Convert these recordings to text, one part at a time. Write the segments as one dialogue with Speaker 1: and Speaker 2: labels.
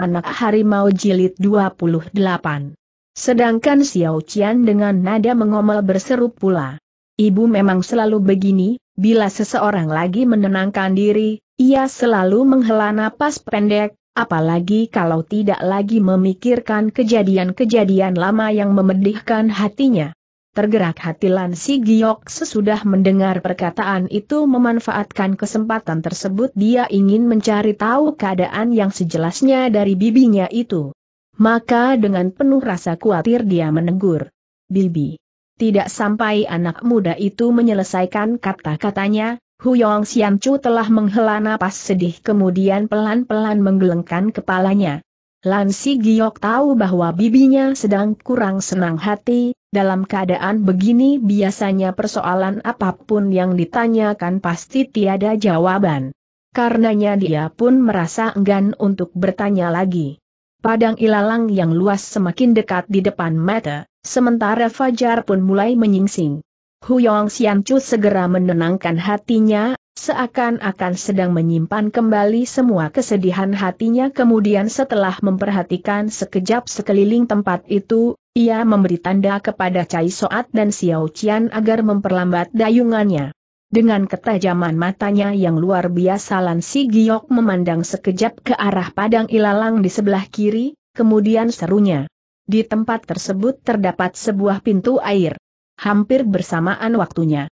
Speaker 1: Anak Harimau Jilid 28. Sedangkan Xiao Qian dengan nada mengomel berseru pula. Ibu memang selalu begini, bila seseorang lagi menenangkan diri, ia selalu menghela napas pendek, apalagi kalau tidak lagi memikirkan kejadian-kejadian lama yang memedihkan hatinya. Tergerak hati Lan Si Giok sesudah mendengar perkataan itu memanfaatkan kesempatan tersebut dia ingin mencari tahu keadaan yang sejelasnya dari bibinya itu. Maka dengan penuh rasa khawatir dia menegur. Bibi. Tidak sampai anak muda itu menyelesaikan kata-katanya, Huyong Sianchu telah menghela napas sedih kemudian pelan-pelan menggelengkan kepalanya. Lansi Giok tahu bahwa bibinya sedang kurang senang hati, dalam keadaan begini biasanya persoalan apapun yang ditanyakan pasti tiada jawaban. Karenanya dia pun merasa enggan untuk bertanya lagi. Padang ilalang yang luas semakin dekat di depan mata, sementara Fajar pun mulai menyingsing. Huyong Xiancu segera menenangkan hatinya, Seakan-akan sedang menyimpan kembali semua kesedihan hatinya kemudian setelah memperhatikan sekejap sekeliling tempat itu, ia memberi tanda kepada Cai Soat dan Xiao Qian agar memperlambat dayungannya. Dengan ketajaman matanya yang luar biasa Lan Si Giok memandang sekejap ke arah padang ilalang di sebelah kiri, kemudian serunya. Di tempat tersebut terdapat sebuah pintu air. Hampir bersamaan waktunya.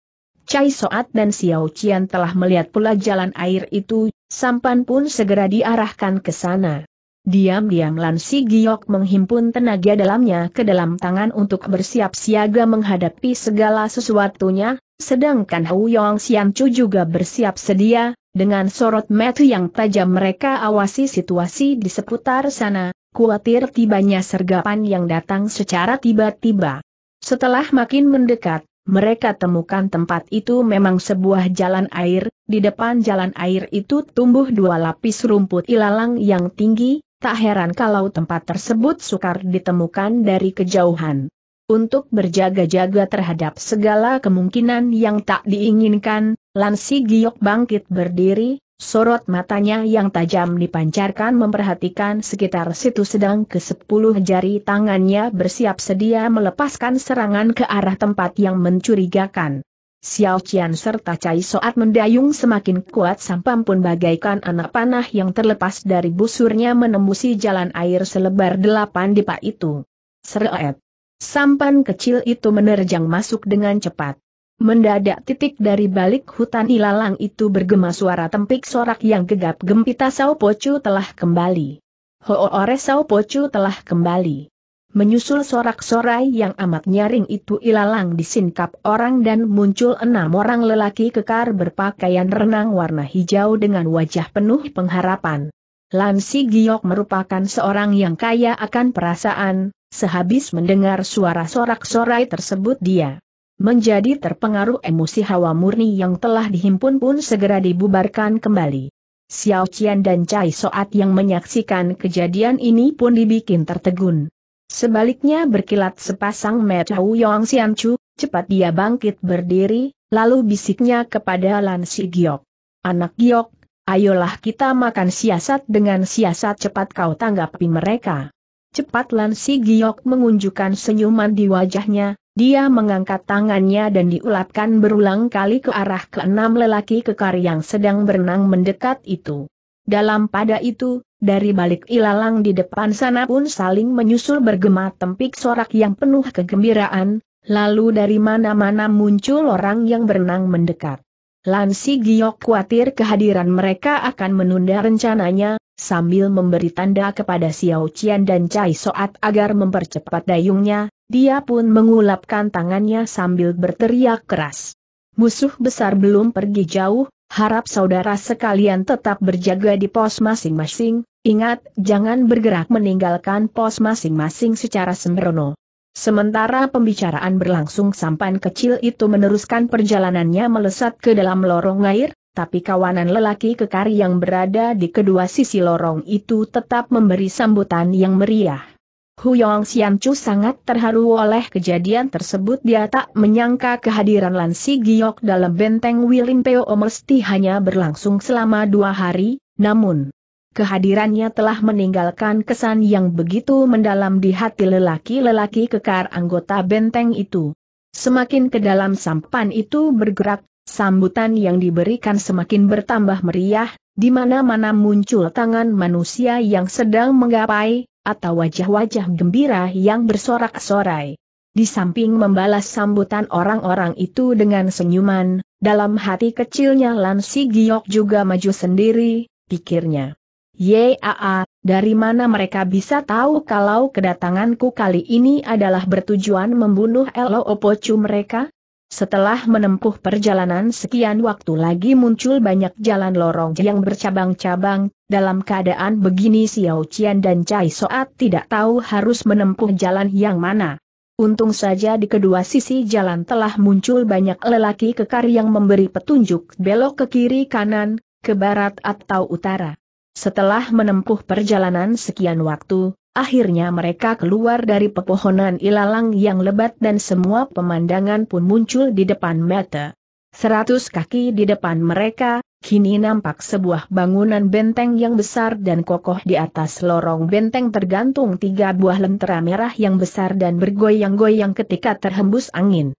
Speaker 1: Cai Soat dan Xiao Qian telah melihat pula jalan air itu, sampan pun segera diarahkan ke sana. Diam-diam Lan Si Giok menghimpun tenaga dalamnya ke dalam tangan untuk bersiap siaga menghadapi segala sesuatunya, sedangkan Hu Yong Xian Chu juga bersiap sedia, dengan sorot mata yang tajam mereka awasi situasi di seputar sana, khawatir tibanya sergapan yang datang secara tiba-tiba. Setelah makin mendekat, mereka temukan tempat itu memang sebuah jalan air, di depan jalan air itu tumbuh dua lapis rumput ilalang yang tinggi, tak heran kalau tempat tersebut sukar ditemukan dari kejauhan. Untuk berjaga-jaga terhadap segala kemungkinan yang tak diinginkan, Lansi Giok bangkit berdiri, Sorot matanya yang tajam dipancarkan memperhatikan sekitar situ sedang ke sepuluh jari tangannya bersiap sedia melepaskan serangan ke arah tempat yang mencurigakan. Xiao Qian serta Cai Soat mendayung semakin kuat sampan pun bagaikan anak panah yang terlepas dari busurnya menembusi jalan air selebar delapan dipa itu. Seret. Sampan kecil itu menerjang masuk dengan cepat. Mendadak titik dari balik hutan ilalang itu bergema suara tempik sorak yang gegap gempita Sao Pocu telah kembali. Hoore Sao Pocu telah kembali. Menyusul sorak-sorai yang amat nyaring itu ilalang disingkap orang dan muncul enam orang lelaki kekar berpakaian renang warna hijau dengan wajah penuh pengharapan. Lansi Giok merupakan seorang yang kaya akan perasaan, sehabis mendengar suara sorak-sorai tersebut dia menjadi terpengaruh emosi hawa murni yang telah dihimpun pun segera dibubarkan kembali. Xiao Qian dan Cai Soat yang menyaksikan kejadian ini pun dibikin tertegun. Sebaliknya berkilat sepasang Metau Yong Xian Chu, cepat dia bangkit berdiri, lalu bisiknya kepada Lan Si Giok. Anak Giok, ayolah kita makan siasat dengan siasat cepat kau tanggapi mereka. Cepat Lan Si Giok mengunjukkan senyuman di wajahnya, dia mengangkat tangannya dan diulapkan berulang kali ke arah keenam lelaki kekar yang sedang berenang mendekat itu. Dalam pada itu, dari balik ilalang di depan sana pun saling menyusul bergema tempik sorak yang penuh kegembiraan, lalu dari mana-mana muncul orang yang berenang mendekat. Lansi Giok khawatir kehadiran mereka akan menunda rencananya, sambil memberi tanda kepada Xiao Qian dan Cai Soat agar mempercepat dayungnya, dia pun mengulapkan tangannya sambil berteriak keras. Musuh besar belum pergi jauh, harap saudara sekalian tetap berjaga di pos masing-masing, ingat jangan bergerak meninggalkan pos masing-masing secara sembrono. Sementara pembicaraan berlangsung sampan kecil itu meneruskan perjalanannya melesat ke dalam lorong air, tapi kawanan lelaki kekar yang berada di kedua sisi lorong itu tetap memberi sambutan yang meriah. Huyong Sian Chu sangat terharu oleh kejadian tersebut dia tak menyangka kehadiran Lan Si Giok dalam benteng Wilimpeo mesti hanya berlangsung selama dua hari, namun kehadirannya telah meninggalkan kesan yang begitu mendalam di hati lelaki-lelaki kekar anggota benteng itu. Semakin ke dalam sampan itu bergerak, sambutan yang diberikan semakin bertambah meriah, di mana-mana muncul tangan manusia yang sedang menggapai, atau wajah-wajah gembira yang bersorak-sorai. Di samping membalas sambutan orang-orang itu dengan senyuman, dalam hati kecilnya Lan Si Giok juga maju sendiri, pikirnya. Yaa, dari mana mereka bisa tahu kalau kedatanganku kali ini adalah bertujuan membunuh Elo Opocu mereka? Setelah menempuh perjalanan sekian waktu lagi muncul banyak jalan lorong yang bercabang-cabang, dalam keadaan begini Xiao Qian dan Cai Soat tidak tahu harus menempuh jalan yang mana. Untung saja di kedua sisi jalan telah muncul banyak lelaki kekar yang memberi petunjuk belok ke kiri kanan, ke barat atau utara. Setelah menempuh perjalanan sekian waktu, Akhirnya mereka keluar dari pepohonan ilalang yang lebat dan semua pemandangan pun muncul di depan mata. Seratus kaki di depan mereka, kini nampak sebuah bangunan benteng yang besar dan kokoh di atas lorong benteng tergantung tiga buah lentera merah yang besar dan bergoyang-goyang ketika terhembus angin.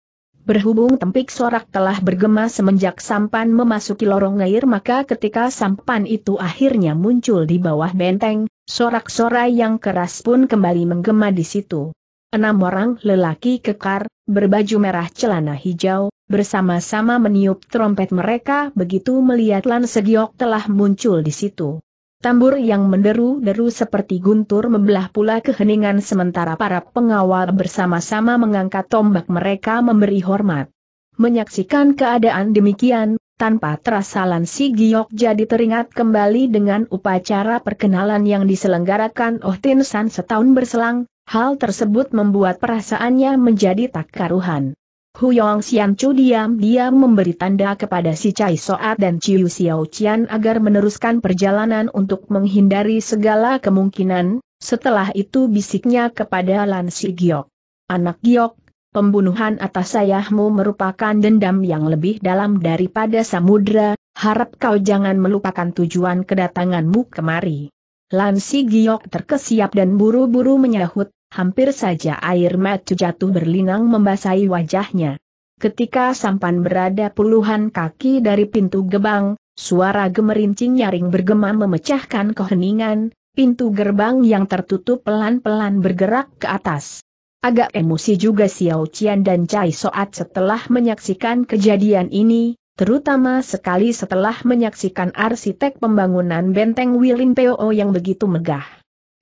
Speaker 1: Berhubung tempik sorak telah bergema semenjak sampan memasuki lorong air maka ketika sampan itu akhirnya muncul di bawah benteng, Sorak-sorai yang keras pun kembali menggema di situ. Enam orang lelaki kekar, berbaju merah celana hijau, bersama-sama meniup trompet mereka begitu melihat Lan Segiok telah muncul di situ. Tambur yang menderu-deru seperti guntur membelah pula keheningan sementara para pengawal bersama-sama mengangkat tombak mereka memberi hormat. Menyaksikan keadaan demikian, tanpa terasa Lansi Giok jadi teringat kembali dengan upacara perkenalan yang diselenggarakan Oh Tin San setahun berselang, hal tersebut membuat perasaannya menjadi tak karuhan. Huyong Xian Chu diam-diam memberi tanda kepada si Cai Soat dan Chiu Xiao Qian agar meneruskan perjalanan untuk menghindari segala kemungkinan, setelah itu bisiknya kepada Lansi Giok. Anak Giok, pembunuhan atas ayahmu merupakan dendam yang lebih dalam daripada samudra, harap kau jangan melupakan tujuan kedatanganmu kemari. Lansi Giok terkesiap dan buru-buru menyahut, hampir saja air mata jatuh berlinang membasahi wajahnya. Ketika sampan berada puluhan kaki dari pintu gebang, suara gemerincing nyaring bergema memecahkan keheningan, pintu gerbang yang tertutup pelan-pelan bergerak ke atas. Agak emosi juga Xiao Qian dan Cai Soat setelah menyaksikan kejadian ini, terutama sekali setelah menyaksikan arsitek pembangunan benteng Wilin P.O yang begitu megah.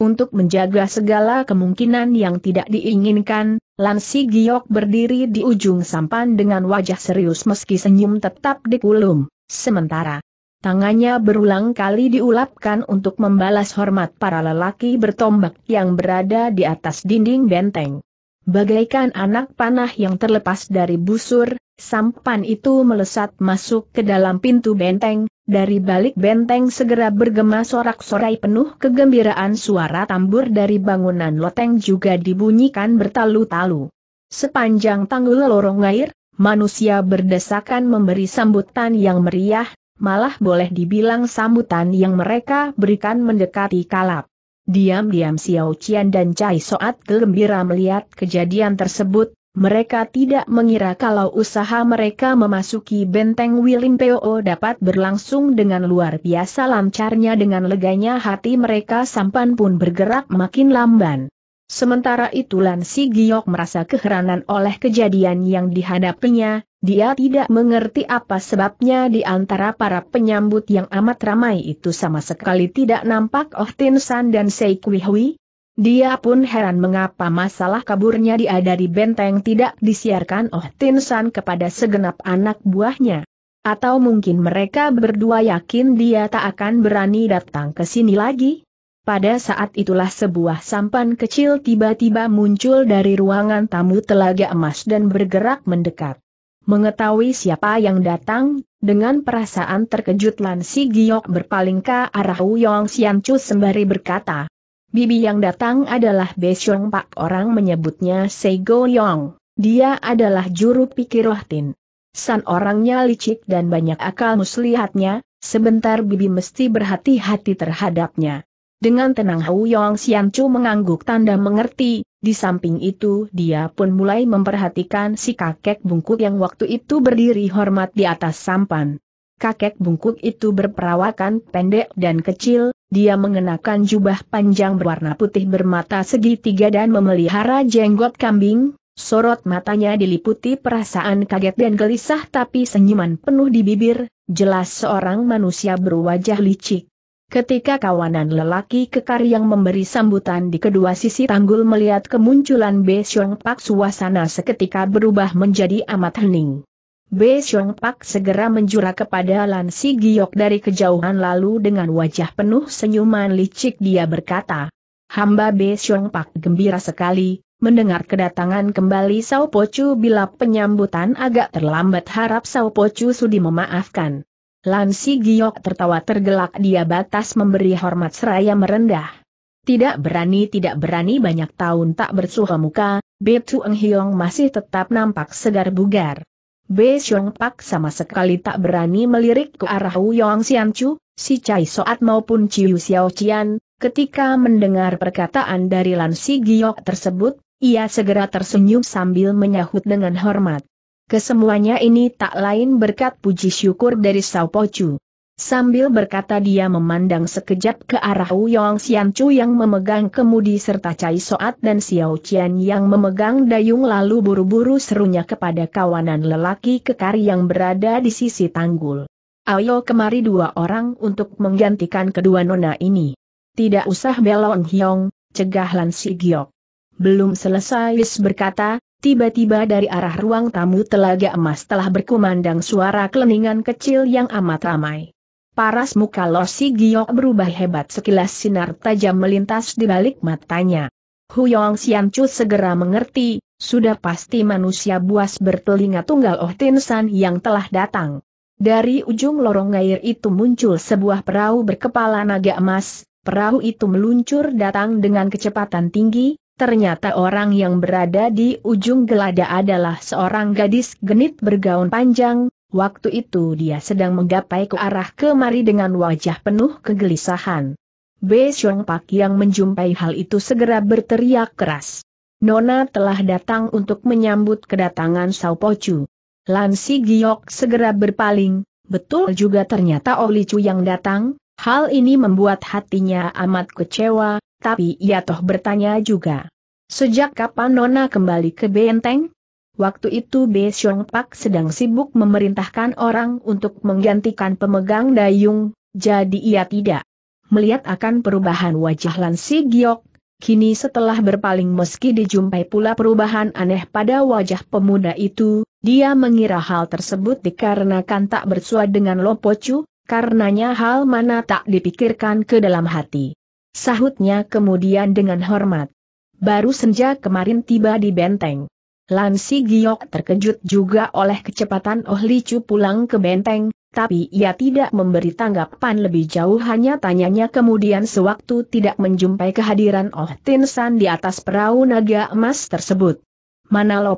Speaker 1: Untuk menjaga segala kemungkinan yang tidak diinginkan, Lansi Giok berdiri di ujung sampan dengan wajah serius meski senyum tetap dikulum. Sementara, tangannya berulang kali diulapkan untuk membalas hormat para lelaki bertombak yang berada di atas dinding benteng. Bagaikan anak panah yang terlepas dari busur, sampan itu melesat masuk ke dalam pintu benteng, dari balik benteng segera bergema sorak-sorai penuh kegembiraan suara tambur dari bangunan loteng juga dibunyikan bertalu-talu. Sepanjang tanggul lorong air, manusia berdesakan memberi sambutan yang meriah, malah boleh dibilang sambutan yang mereka berikan mendekati kalap. Diam-diam Xiao Qian dan Cai Soat gembira melihat kejadian tersebut, mereka tidak mengira kalau usaha mereka memasuki benteng Po dapat berlangsung dengan luar biasa lancarnya dengan leganya hati mereka sampan pun bergerak makin lamban. Sementara itu Lan Si Giok merasa keheranan oleh kejadian yang dihadapinya, dia tidak mengerti apa sebabnya di antara para penyambut yang amat ramai itu sama sekali tidak nampak Oh Tin San dan Sei Kui Hui. Dia pun heran mengapa masalah kaburnya dia dari benteng tidak disiarkan Oh Tin San kepada segenap anak buahnya. Atau mungkin mereka berdua yakin dia tak akan berani datang ke sini lagi? Pada saat itulah sebuah sampan kecil tiba-tiba muncul dari ruangan tamu telaga emas dan bergerak mendekat. Mengetahui siapa yang datang, dengan perasaan terkejut Lan Si Giok berpaling ke arah Uyong Sian Chu sembari berkata, Bibi yang datang adalah Besyong Pak orang menyebutnya Sego Yong, dia adalah juru pikir Tin. San orangnya licik dan banyak akal muslihatnya, sebentar Bibi mesti berhati-hati terhadapnya. Dengan tenang Hou Yong Xian Chu mengangguk tanda mengerti, di samping itu dia pun mulai memperhatikan si kakek bungkuk yang waktu itu berdiri hormat di atas sampan. Kakek bungkuk itu berperawakan pendek dan kecil, dia mengenakan jubah panjang berwarna putih bermata segitiga dan memelihara jenggot kambing, sorot matanya diliputi perasaan kaget dan gelisah tapi senyuman penuh di bibir, jelas seorang manusia berwajah licik. Ketika kawanan lelaki kekar yang memberi sambutan di kedua sisi tanggul melihat kemunculan Be Xiong Pak suasana seketika berubah menjadi amat hening. Be Xiong Pak segera menjura kepada Lan Si Giok dari kejauhan lalu dengan wajah penuh senyuman licik dia berkata, Hamba Be Xiong Pak gembira sekali, mendengar kedatangan kembali Sao Pochu bila penyambutan agak terlambat harap Sao Pochu sudi memaafkan. Lansi Giok tertawa tergelak dia batas memberi hormat seraya merendah. Tidak berani tidak berani banyak tahun tak bersuha muka, B. Tueng Hiong masih tetap nampak segar bugar. Be Xiong Pak sama sekali tak berani melirik ke arah Wu Yong Xian Chu, si Cai Soat maupun Chiu Xiao Qian, ketika mendengar perkataan dari Lansi Giok tersebut, ia segera tersenyum sambil menyahut dengan hormat. Kesemuanya ini tak lain berkat puji syukur dari Sao Pochu. Sambil berkata dia memandang sekejap ke arah Uyong Sian Chu yang memegang kemudi serta Cai Soat dan Xiao Qian yang memegang dayung lalu buru-buru serunya kepada kawanan lelaki kekar yang berada di sisi tanggul. Ayo kemari dua orang untuk menggantikan kedua nona ini. Tidak usah belon hiong, cegah Lan Si Giok. Belum selesai berkata, Tiba-tiba dari arah ruang tamu telaga emas telah berkumandang suara keleningan kecil yang amat ramai. Paras muka Losi Giok berubah hebat sekilas sinar tajam melintas di balik matanya. Huyong Xianchu segera mengerti, sudah pasti manusia buas bertelinga tunggal Oh Tin San yang telah datang. Dari ujung lorong air itu muncul sebuah perahu berkepala naga emas, perahu itu meluncur datang dengan kecepatan tinggi, Ternyata orang yang berada di ujung gelada adalah seorang gadis genit bergaun panjang, waktu itu dia sedang menggapai ke arah kemari dengan wajah penuh kegelisahan. Bei Xiong Pak yang menjumpai hal itu segera berteriak keras. Nona telah datang untuk menyambut kedatangan Sao Pochu. Lansi Giok segera berpaling, betul juga ternyata Oli Chu yang datang, hal ini membuat hatinya amat kecewa, tapi ia toh bertanya juga. Sejak kapan Nona kembali ke benteng? Waktu itu Be Xiong Pak sedang sibuk memerintahkan orang untuk menggantikan pemegang dayung, jadi ia tidak melihat akan perubahan wajah Lan Si Giok. Kini setelah berpaling meski dijumpai pula perubahan aneh pada wajah pemuda itu, dia mengira hal tersebut dikarenakan tak bersua dengan Lopocu, karenanya hal mana tak dipikirkan ke dalam hati. Sahutnya kemudian dengan hormat. Baru senja kemarin tiba di benteng. Lansi Giok terkejut juga oleh kecepatan Oh Licu pulang ke benteng, tapi ia tidak memberi tanggapan lebih jauh hanya tanyanya kemudian sewaktu tidak menjumpai kehadiran Oh Tin San di atas perahu naga emas tersebut. Mana Lo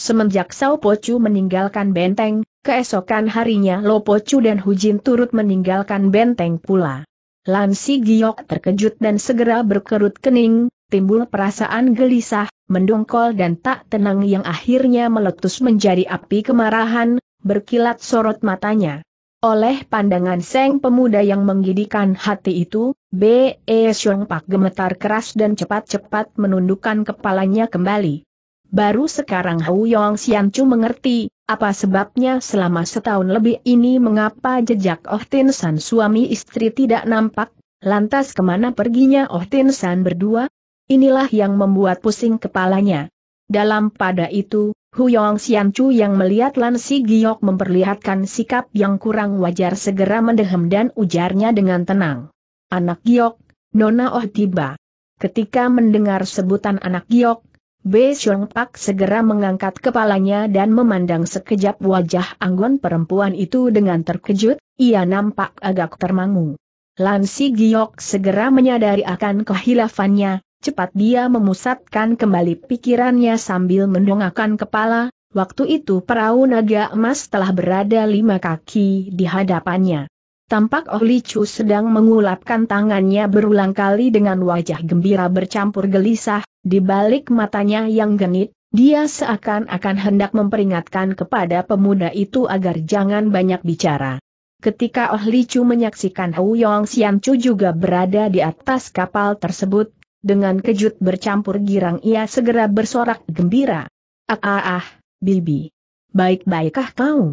Speaker 1: Semenjak Sao Pocu meninggalkan benteng, keesokan harinya Lo dan Hujin turut meninggalkan benteng pula. Lansi Giok terkejut dan segera berkerut kening, timbul perasaan gelisah, mendongkol dan tak tenang yang akhirnya meletus menjadi api kemarahan, berkilat sorot matanya. Oleh pandangan Seng pemuda yang menggidikan hati itu, B.E. Siong Pak gemetar keras dan cepat-cepat menundukkan kepalanya kembali. Baru sekarang Huyong Xianchu mengerti, apa sebabnya selama setahun lebih ini mengapa jejak Oh Tin San suami istri tidak nampak, lantas kemana perginya Oh Tin San berdua? Inilah yang membuat pusing kepalanya. Dalam pada itu, Huyong Xianchu yang melihat Lan Si Giok memperlihatkan sikap yang kurang wajar segera mendehem dan ujarnya dengan tenang. Anak Giok, Nona Oh tiba. Ketika mendengar sebutan anak Giok, Be Xiong Pak segera mengangkat kepalanya dan memandang sekejap wajah anggun perempuan itu dengan terkejut, ia nampak agak termangu. Lan Si Giok segera menyadari akan kehilafannya, cepat dia memusatkan kembali pikirannya sambil mendongakkan kepala, waktu itu perahu naga emas telah berada lima kaki di hadapannya. Tampak Oh Li Chu sedang mengulapkan tangannya berulang kali dengan wajah gembira bercampur gelisah, di balik matanya yang genit, dia seakan-akan hendak memperingatkan kepada pemuda itu agar jangan banyak bicara. Ketika Oh Li Chu menyaksikan Hou Yong Xian Chu juga berada di atas kapal tersebut, dengan kejut bercampur girang ia segera bersorak gembira. Ah ah ah, Bibi. Baik-baikkah kau?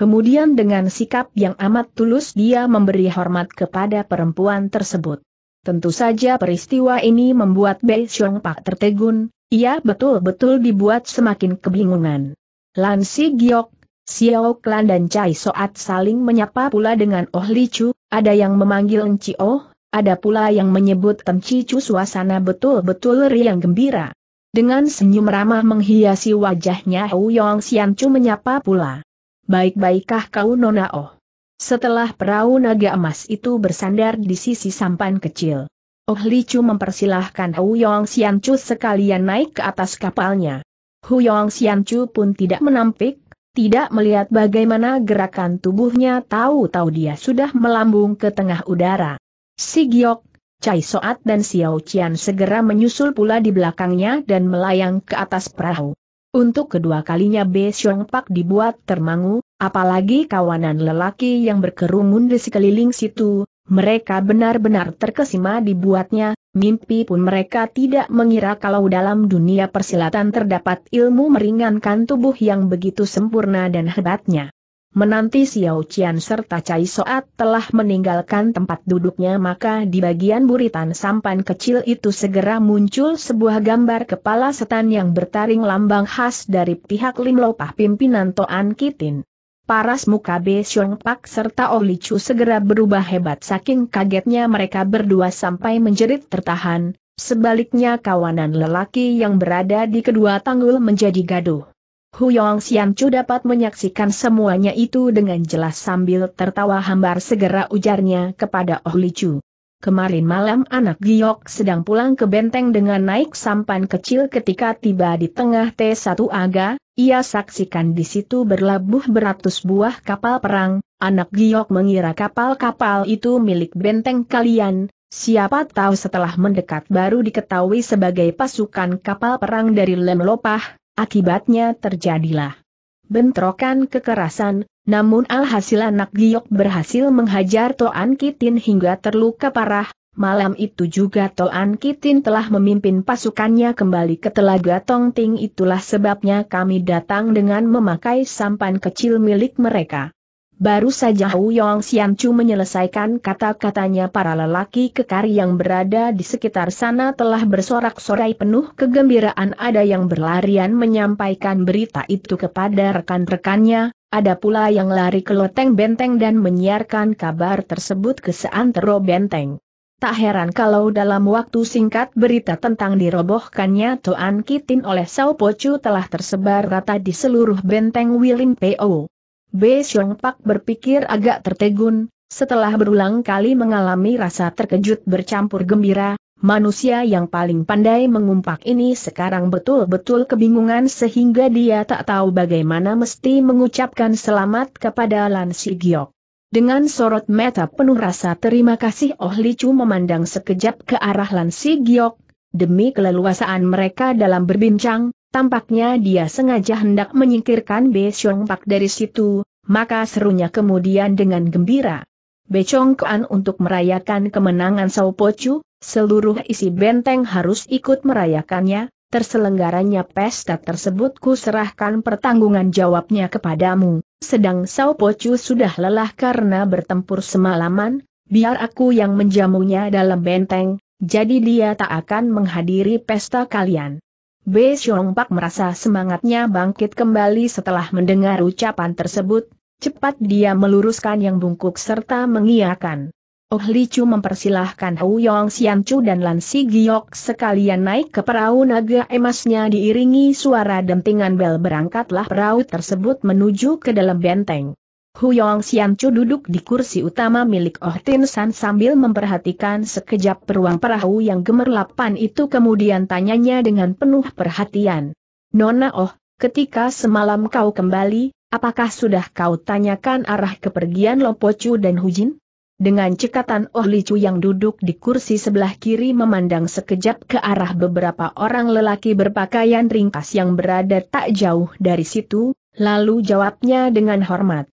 Speaker 1: Kemudian dengan sikap yang amat tulus dia memberi hormat kepada perempuan tersebut. Tentu saja peristiwa ini membuat Bei Xiong Pak tertegun, ia betul-betul dibuat semakin kebingungan. Lan Si Giok, Xiao Klan dan Cai Soat saling menyapa pula dengan Oh Li Chu, ada yang memanggil Enci Oh, ada pula yang menyebut Enci Chu suasana betul-betul riang gembira. Dengan senyum ramah menghiasi wajahnya Hu Yong Xian Chu menyapa pula baik-baikkah kau Nona Oh? Setelah perahu naga emas itu bersandar di sisi sampan kecil, Oh Li Chu mempersilahkan Yong Xian Chu sekalian naik ke atas kapalnya. Hu Yong Xian Chu pun tidak menampik, tidak melihat bagaimana gerakan tubuhnya tahu-tahu dia sudah melambung ke tengah udara. Si Giok, Cai Soat dan Xiao Qian segera menyusul pula di belakangnya dan melayang ke atas perahu. Untuk kedua kalinya Be Xiong Pak dibuat termangu, apalagi kawanan lelaki yang berkerumun di sekeliling situ, mereka benar-benar terkesima dibuatnya, mimpi pun mereka tidak mengira kalau dalam dunia persilatan terdapat ilmu meringankan tubuh yang begitu sempurna dan hebatnya. Menanti Xiao Qian serta Cai Soat telah meninggalkan tempat duduknya maka di bagian buritan sampan kecil itu segera muncul sebuah gambar kepala setan yang bertaring lambang khas dari pihak Lim Lopah pimpinan Toan Kitin. Paras muka Be Xiong Pak serta Oli oh Chu segera berubah hebat saking kagetnya mereka berdua sampai menjerit tertahan, sebaliknya kawanan lelaki yang berada di kedua tanggul menjadi gaduh. Huyong Chu dapat menyaksikan semuanya itu dengan jelas sambil tertawa hambar segera ujarnya kepada Oh Li Chu. Kemarin malam anak Giok sedang pulang ke benteng dengan naik sampan kecil ketika tiba di tengah T1 Aga, ia saksikan di situ berlabuh beratus buah kapal perang, anak Giok mengira kapal-kapal itu milik benteng kalian, Siapa tahu setelah mendekat baru diketahui sebagai pasukan kapal perang dari Lemlopah, Akibatnya terjadilah bentrokan kekerasan, namun alhasil anak giok berhasil menghajar Toan Kitin hingga terluka parah. Malam itu juga Toan Kitin telah memimpin pasukannya kembali ke Telaga Tongting itulah sebabnya kami datang dengan memakai sampan kecil milik mereka. Baru saja Hu Yong Chu menyelesaikan kata-katanya para lelaki kekar yang berada di sekitar sana telah bersorak-sorai penuh kegembiraan ada yang berlarian menyampaikan berita itu kepada rekan-rekannya, ada pula yang lari ke loteng benteng dan menyiarkan kabar tersebut ke seantero benteng. Tak heran kalau dalam waktu singkat berita tentang dirobohkannya Tuan Kitin oleh Sao Pocu telah tersebar rata di seluruh benteng Wiling Po. B. Xiong Pak berpikir agak tertegun, setelah berulang kali mengalami rasa terkejut bercampur gembira, manusia yang paling pandai mengumpak ini sekarang betul-betul kebingungan sehingga dia tak tahu bagaimana mesti mengucapkan selamat kepada Lan Si Giok. Dengan sorot mata penuh rasa terima kasih Oh Chu memandang sekejap ke arah Lan Si Giok, demi keleluasaan mereka dalam berbincang, Tampaknya dia sengaja hendak menyingkirkan Be Xiong Pak dari situ, maka serunya kemudian dengan gembira. Be Chong Kuan untuk merayakan kemenangan Sao Pochu, seluruh isi benteng harus ikut merayakannya, terselenggaranya pesta tersebut ku serahkan pertanggungan jawabnya kepadamu, sedang Sao Pochu sudah lelah karena bertempur semalaman, biar aku yang menjamunya dalam benteng, jadi dia tak akan menghadiri pesta kalian. B. Xiong Pak merasa semangatnya bangkit kembali setelah mendengar ucapan tersebut, cepat dia meluruskan yang bungkuk serta mengiakan. Oh Li Chu mempersilahkan Hou Yong Xian Chu dan Lan Si Giok sekalian naik ke perahu naga emasnya diiringi suara dentingan bel berangkatlah perahu tersebut menuju ke dalam benteng. Huyong Siamcu duduk di kursi utama milik Oh Tin San sambil memperhatikan sekejap peruang perahu yang gemerlapan itu kemudian tanyanya dengan penuh perhatian. Nona Oh, ketika semalam kau kembali, apakah sudah kau tanyakan arah kepergian Lopocu dan Hujin? Dengan cekatan Oh Chu yang duduk di kursi sebelah kiri memandang sekejap ke arah beberapa orang lelaki berpakaian ringkas yang berada tak jauh dari situ, lalu jawabnya dengan hormat.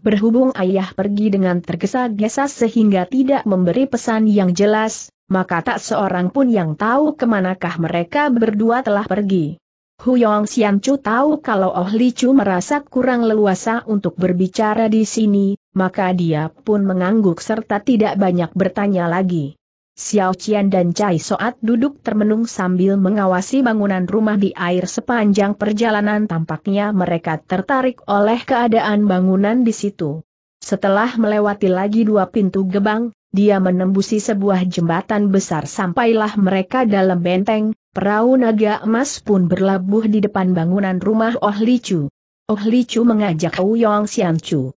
Speaker 1: Berhubung ayah pergi dengan tergesa-gesa sehingga tidak memberi pesan yang jelas, maka tak seorang pun yang tahu kemanakah mereka berdua telah pergi. Huyong Xianchu tahu kalau Oh Li Chu merasa kurang leluasa untuk berbicara di sini, maka dia pun mengangguk serta tidak banyak bertanya lagi. Xiao Qian dan Cai Soat duduk termenung sambil mengawasi bangunan rumah di air sepanjang perjalanan tampaknya mereka tertarik oleh keadaan bangunan di situ. Setelah melewati lagi dua pintu gebang, dia menembusi sebuah jembatan besar sampailah mereka dalam benteng, perahu naga emas pun berlabuh di depan bangunan rumah Oh Li Chu. Oh Li Chu mengajak Wu Yong Xian Chu.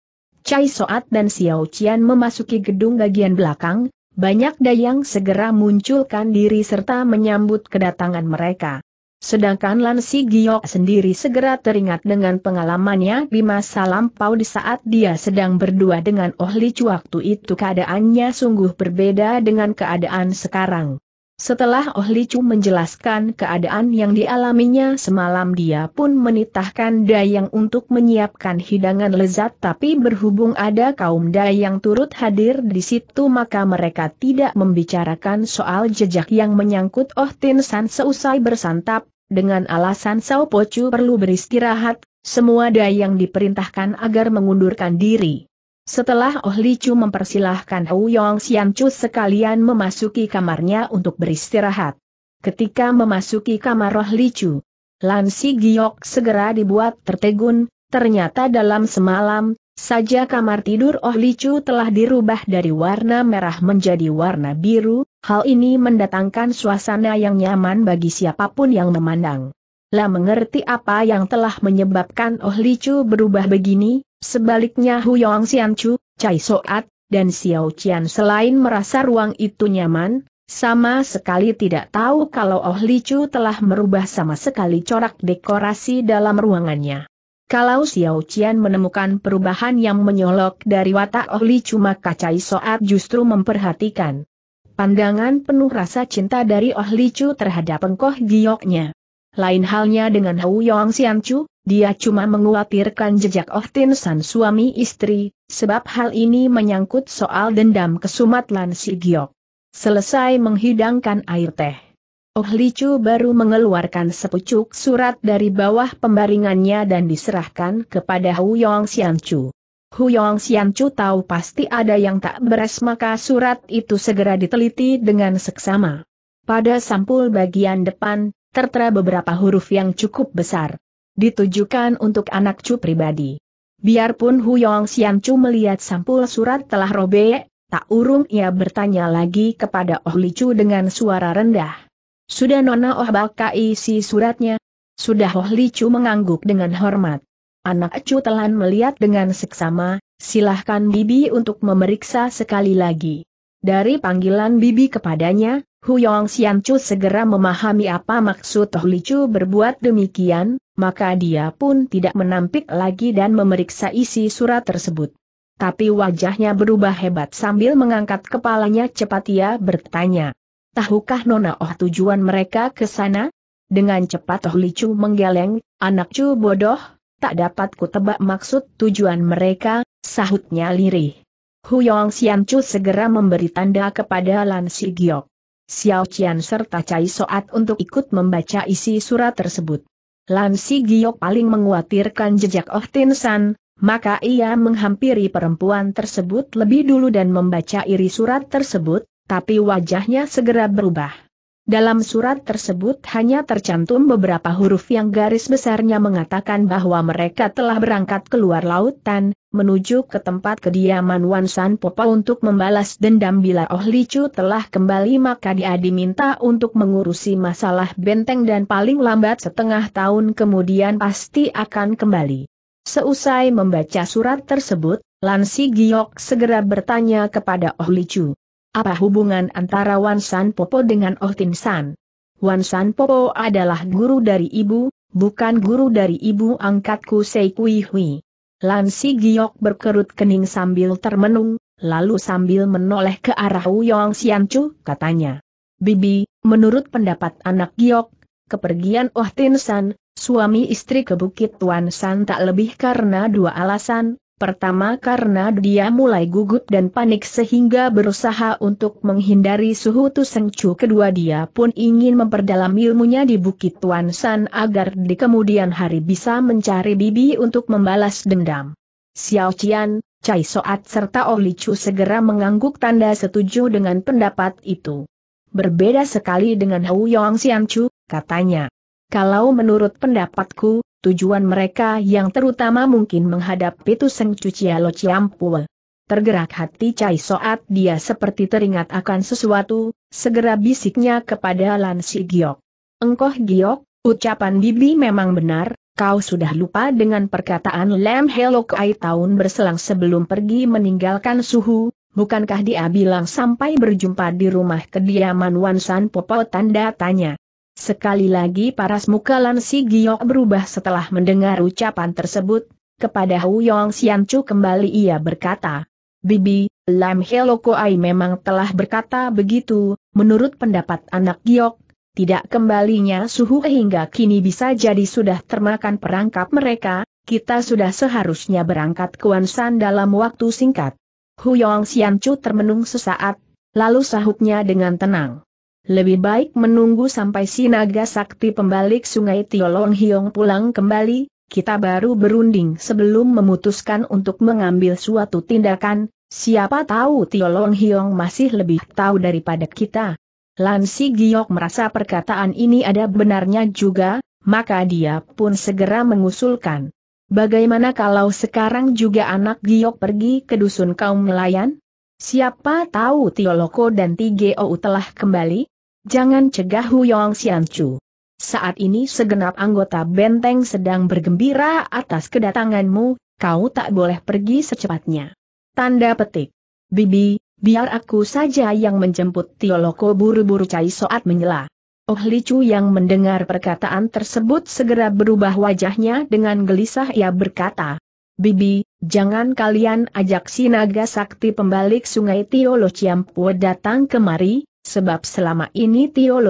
Speaker 1: Cai Soat dan Xiao Qian memasuki gedung bagian belakang, banyak dayang segera munculkan diri serta menyambut kedatangan mereka. Sedangkan Lansi Giok sendiri segera teringat dengan pengalamannya di masa lampau di saat dia sedang berdua dengan Oh Lich waktu itu keadaannya sungguh berbeda dengan keadaan sekarang. Setelah Oh Chu menjelaskan keadaan yang dialaminya semalam dia pun menitahkan Dayang untuk menyiapkan hidangan lezat tapi berhubung ada kaum Dayang turut hadir di situ maka mereka tidak membicarakan soal jejak yang menyangkut Oh Tin San seusai bersantap, dengan alasan Sao Pochu perlu beristirahat, semua Dayang diperintahkan agar mengundurkan diri. Setelah Oh Chu mempersilahkan Hou Yong Chu sekalian memasuki kamarnya untuk beristirahat. Ketika memasuki kamar Oh Chu, Lan Si Giok segera dibuat tertegun, ternyata dalam semalam, saja kamar tidur Oh Chu telah dirubah dari warna merah menjadi warna biru, hal ini mendatangkan suasana yang nyaman bagi siapapun yang memandang. Lah mengerti apa yang telah menyebabkan Oh Chu berubah begini, Sebaliknya Hu Huyong Xianchu, Chai Soat, dan Xiao Qian selain merasa ruang itu nyaman, sama sekali tidak tahu kalau Oh Li Chu telah merubah sama sekali corak dekorasi dalam ruangannya. Kalau Xiao Qian menemukan perubahan yang menyolok dari watak Oh Li Chu, maka Chai Soat justru memperhatikan. Pandangan penuh rasa cinta dari Oh Li Chu terhadap engkoh gioknya. Lain halnya dengan Hu Yong Chu. Dia cuma menguatirkan jejak Oh Tin San suami istri, sebab hal ini menyangkut soal dendam kesumat Si Giok. Selesai menghidangkan air teh. Oh Chu baru mengeluarkan sepucuk surat dari bawah pembaringannya dan diserahkan kepada Hu Yong Xian Chu. Hu Yong Xian Chu tahu pasti ada yang tak beres maka surat itu segera diteliti dengan seksama. Pada sampul bagian depan, tertera beberapa huruf yang cukup besar ditujukan untuk anak cucu pribadi. Biarpun Huyong Siam Chu melihat sampul surat telah robek, tak urung ia bertanya lagi kepada Oh Li Chu dengan suara rendah. Sudah Nona Oh bakal isi suratnya? Sudah Oh Li Chu mengangguk dengan hormat. Anak Chu telan melihat dengan seksama, silahkan Bibi untuk memeriksa sekali lagi. Dari panggilan Bibi kepadanya, Huyong Siancu segera memahami apa maksud Oh Li Chu berbuat demikian, maka dia pun tidak menampik lagi dan memeriksa isi surat tersebut. Tapi wajahnya berubah hebat sambil mengangkat kepalanya cepat ia bertanya. Tahukah Nona Oh tujuan mereka ke sana? Dengan cepat Oh Licu menggeleng, anak cu bodoh, tak dapat ku tebak maksud tujuan mereka, sahutnya lirih. Huyong Chu segera memberi tanda kepada Lan Si Giok. Xiao Qian serta Cai Soat untuk ikut membaca isi surat tersebut. Lansi Giok paling menguatirkan jejak Oh Tin San, maka ia menghampiri perempuan tersebut lebih dulu dan membaca iri surat tersebut, tapi wajahnya segera berubah. Dalam surat tersebut hanya tercantum beberapa huruf yang garis besarnya mengatakan bahwa mereka telah berangkat keluar lautan, menuju ke tempat kediaman Wan San Popo untuk membalas dendam bila Oh Chu telah kembali maka dia diminta untuk mengurusi masalah benteng dan paling lambat setengah tahun kemudian pasti akan kembali. Seusai membaca surat tersebut, Lansi Giok segera bertanya kepada Oh Chu. Apa hubungan antara Wan San Popo dengan Oh Tin San? Wan San Popo adalah guru dari ibu, bukan guru dari ibu angkatku Sei Kui Hui. Lan Si Giok berkerut kening sambil termenung, lalu sambil menoleh ke arah Uyong Chu, katanya. Bibi, menurut pendapat anak Giok, kepergian Oh Tin San, suami istri ke Bukit Tuan San tak lebih karena dua alasan, Pertama karena dia mulai gugup dan panik sehingga berusaha untuk menghindari suhu tusengcu. Kedua dia pun ingin memperdalam ilmunya di Bukit Tuan San agar di kemudian hari bisa mencari bibi untuk membalas dendam. Xiao Qian, Cai Soat serta Oli Chu segera mengangguk tanda setuju dengan pendapat itu. Berbeda sekali dengan Hou Yong Xian Chu, katanya. Kalau menurut pendapatku, tujuan mereka yang terutama mungkin menghadap menghadapi Tuseng Cucialo Ciampul. Tergerak hati Cai Soat dia seperti teringat akan sesuatu, segera bisiknya kepada Lan Si Giok. Engkoh Giok, ucapan Bibi memang benar, kau sudah lupa dengan perkataan Lam Helokai tahun berselang sebelum pergi meninggalkan suhu, bukankah dia bilang sampai berjumpa di rumah kediaman Wansan Popo tanda tanya. Sekali lagi paras muka Lan Si Giok berubah setelah mendengar ucapan tersebut, kepada Huyong Chu kembali ia berkata, Bibi, Lam Helokoai memang telah berkata begitu, menurut pendapat anak Giok, tidak kembalinya suhu hingga kini bisa jadi sudah termakan perangkap mereka, kita sudah seharusnya berangkat ke Wansan dalam waktu singkat. Huyong Chu termenung sesaat, lalu sahutnya dengan tenang. Lebih baik menunggu sampai si naga sakti pembalik sungai Tiolong Hiong pulang kembali, kita baru berunding sebelum memutuskan untuk mengambil suatu tindakan, siapa tahu Tiolong Hiong masih lebih tahu daripada kita. Lansi Giok merasa perkataan ini ada benarnya juga, maka dia pun segera mengusulkan. Bagaimana kalau sekarang juga anak Giok pergi ke dusun kaum nelayan? Siapa tahu Tio Loko dan Tigeo telah kembali? Jangan cegah Huyong Xianchu. Saat ini segenap anggota benteng sedang bergembira atas kedatanganmu, kau tak boleh pergi secepatnya. Tanda petik. Bibi, biar aku saja yang menjemput Tio Loko buru-buru Cai Soat menyela. Oh Licu yang mendengar perkataan tersebut segera berubah wajahnya dengan gelisah ia berkata, Bibi, jangan kalian ajak si naga sakti pembalik sungai Lo datang kemari, sebab selama ini Lo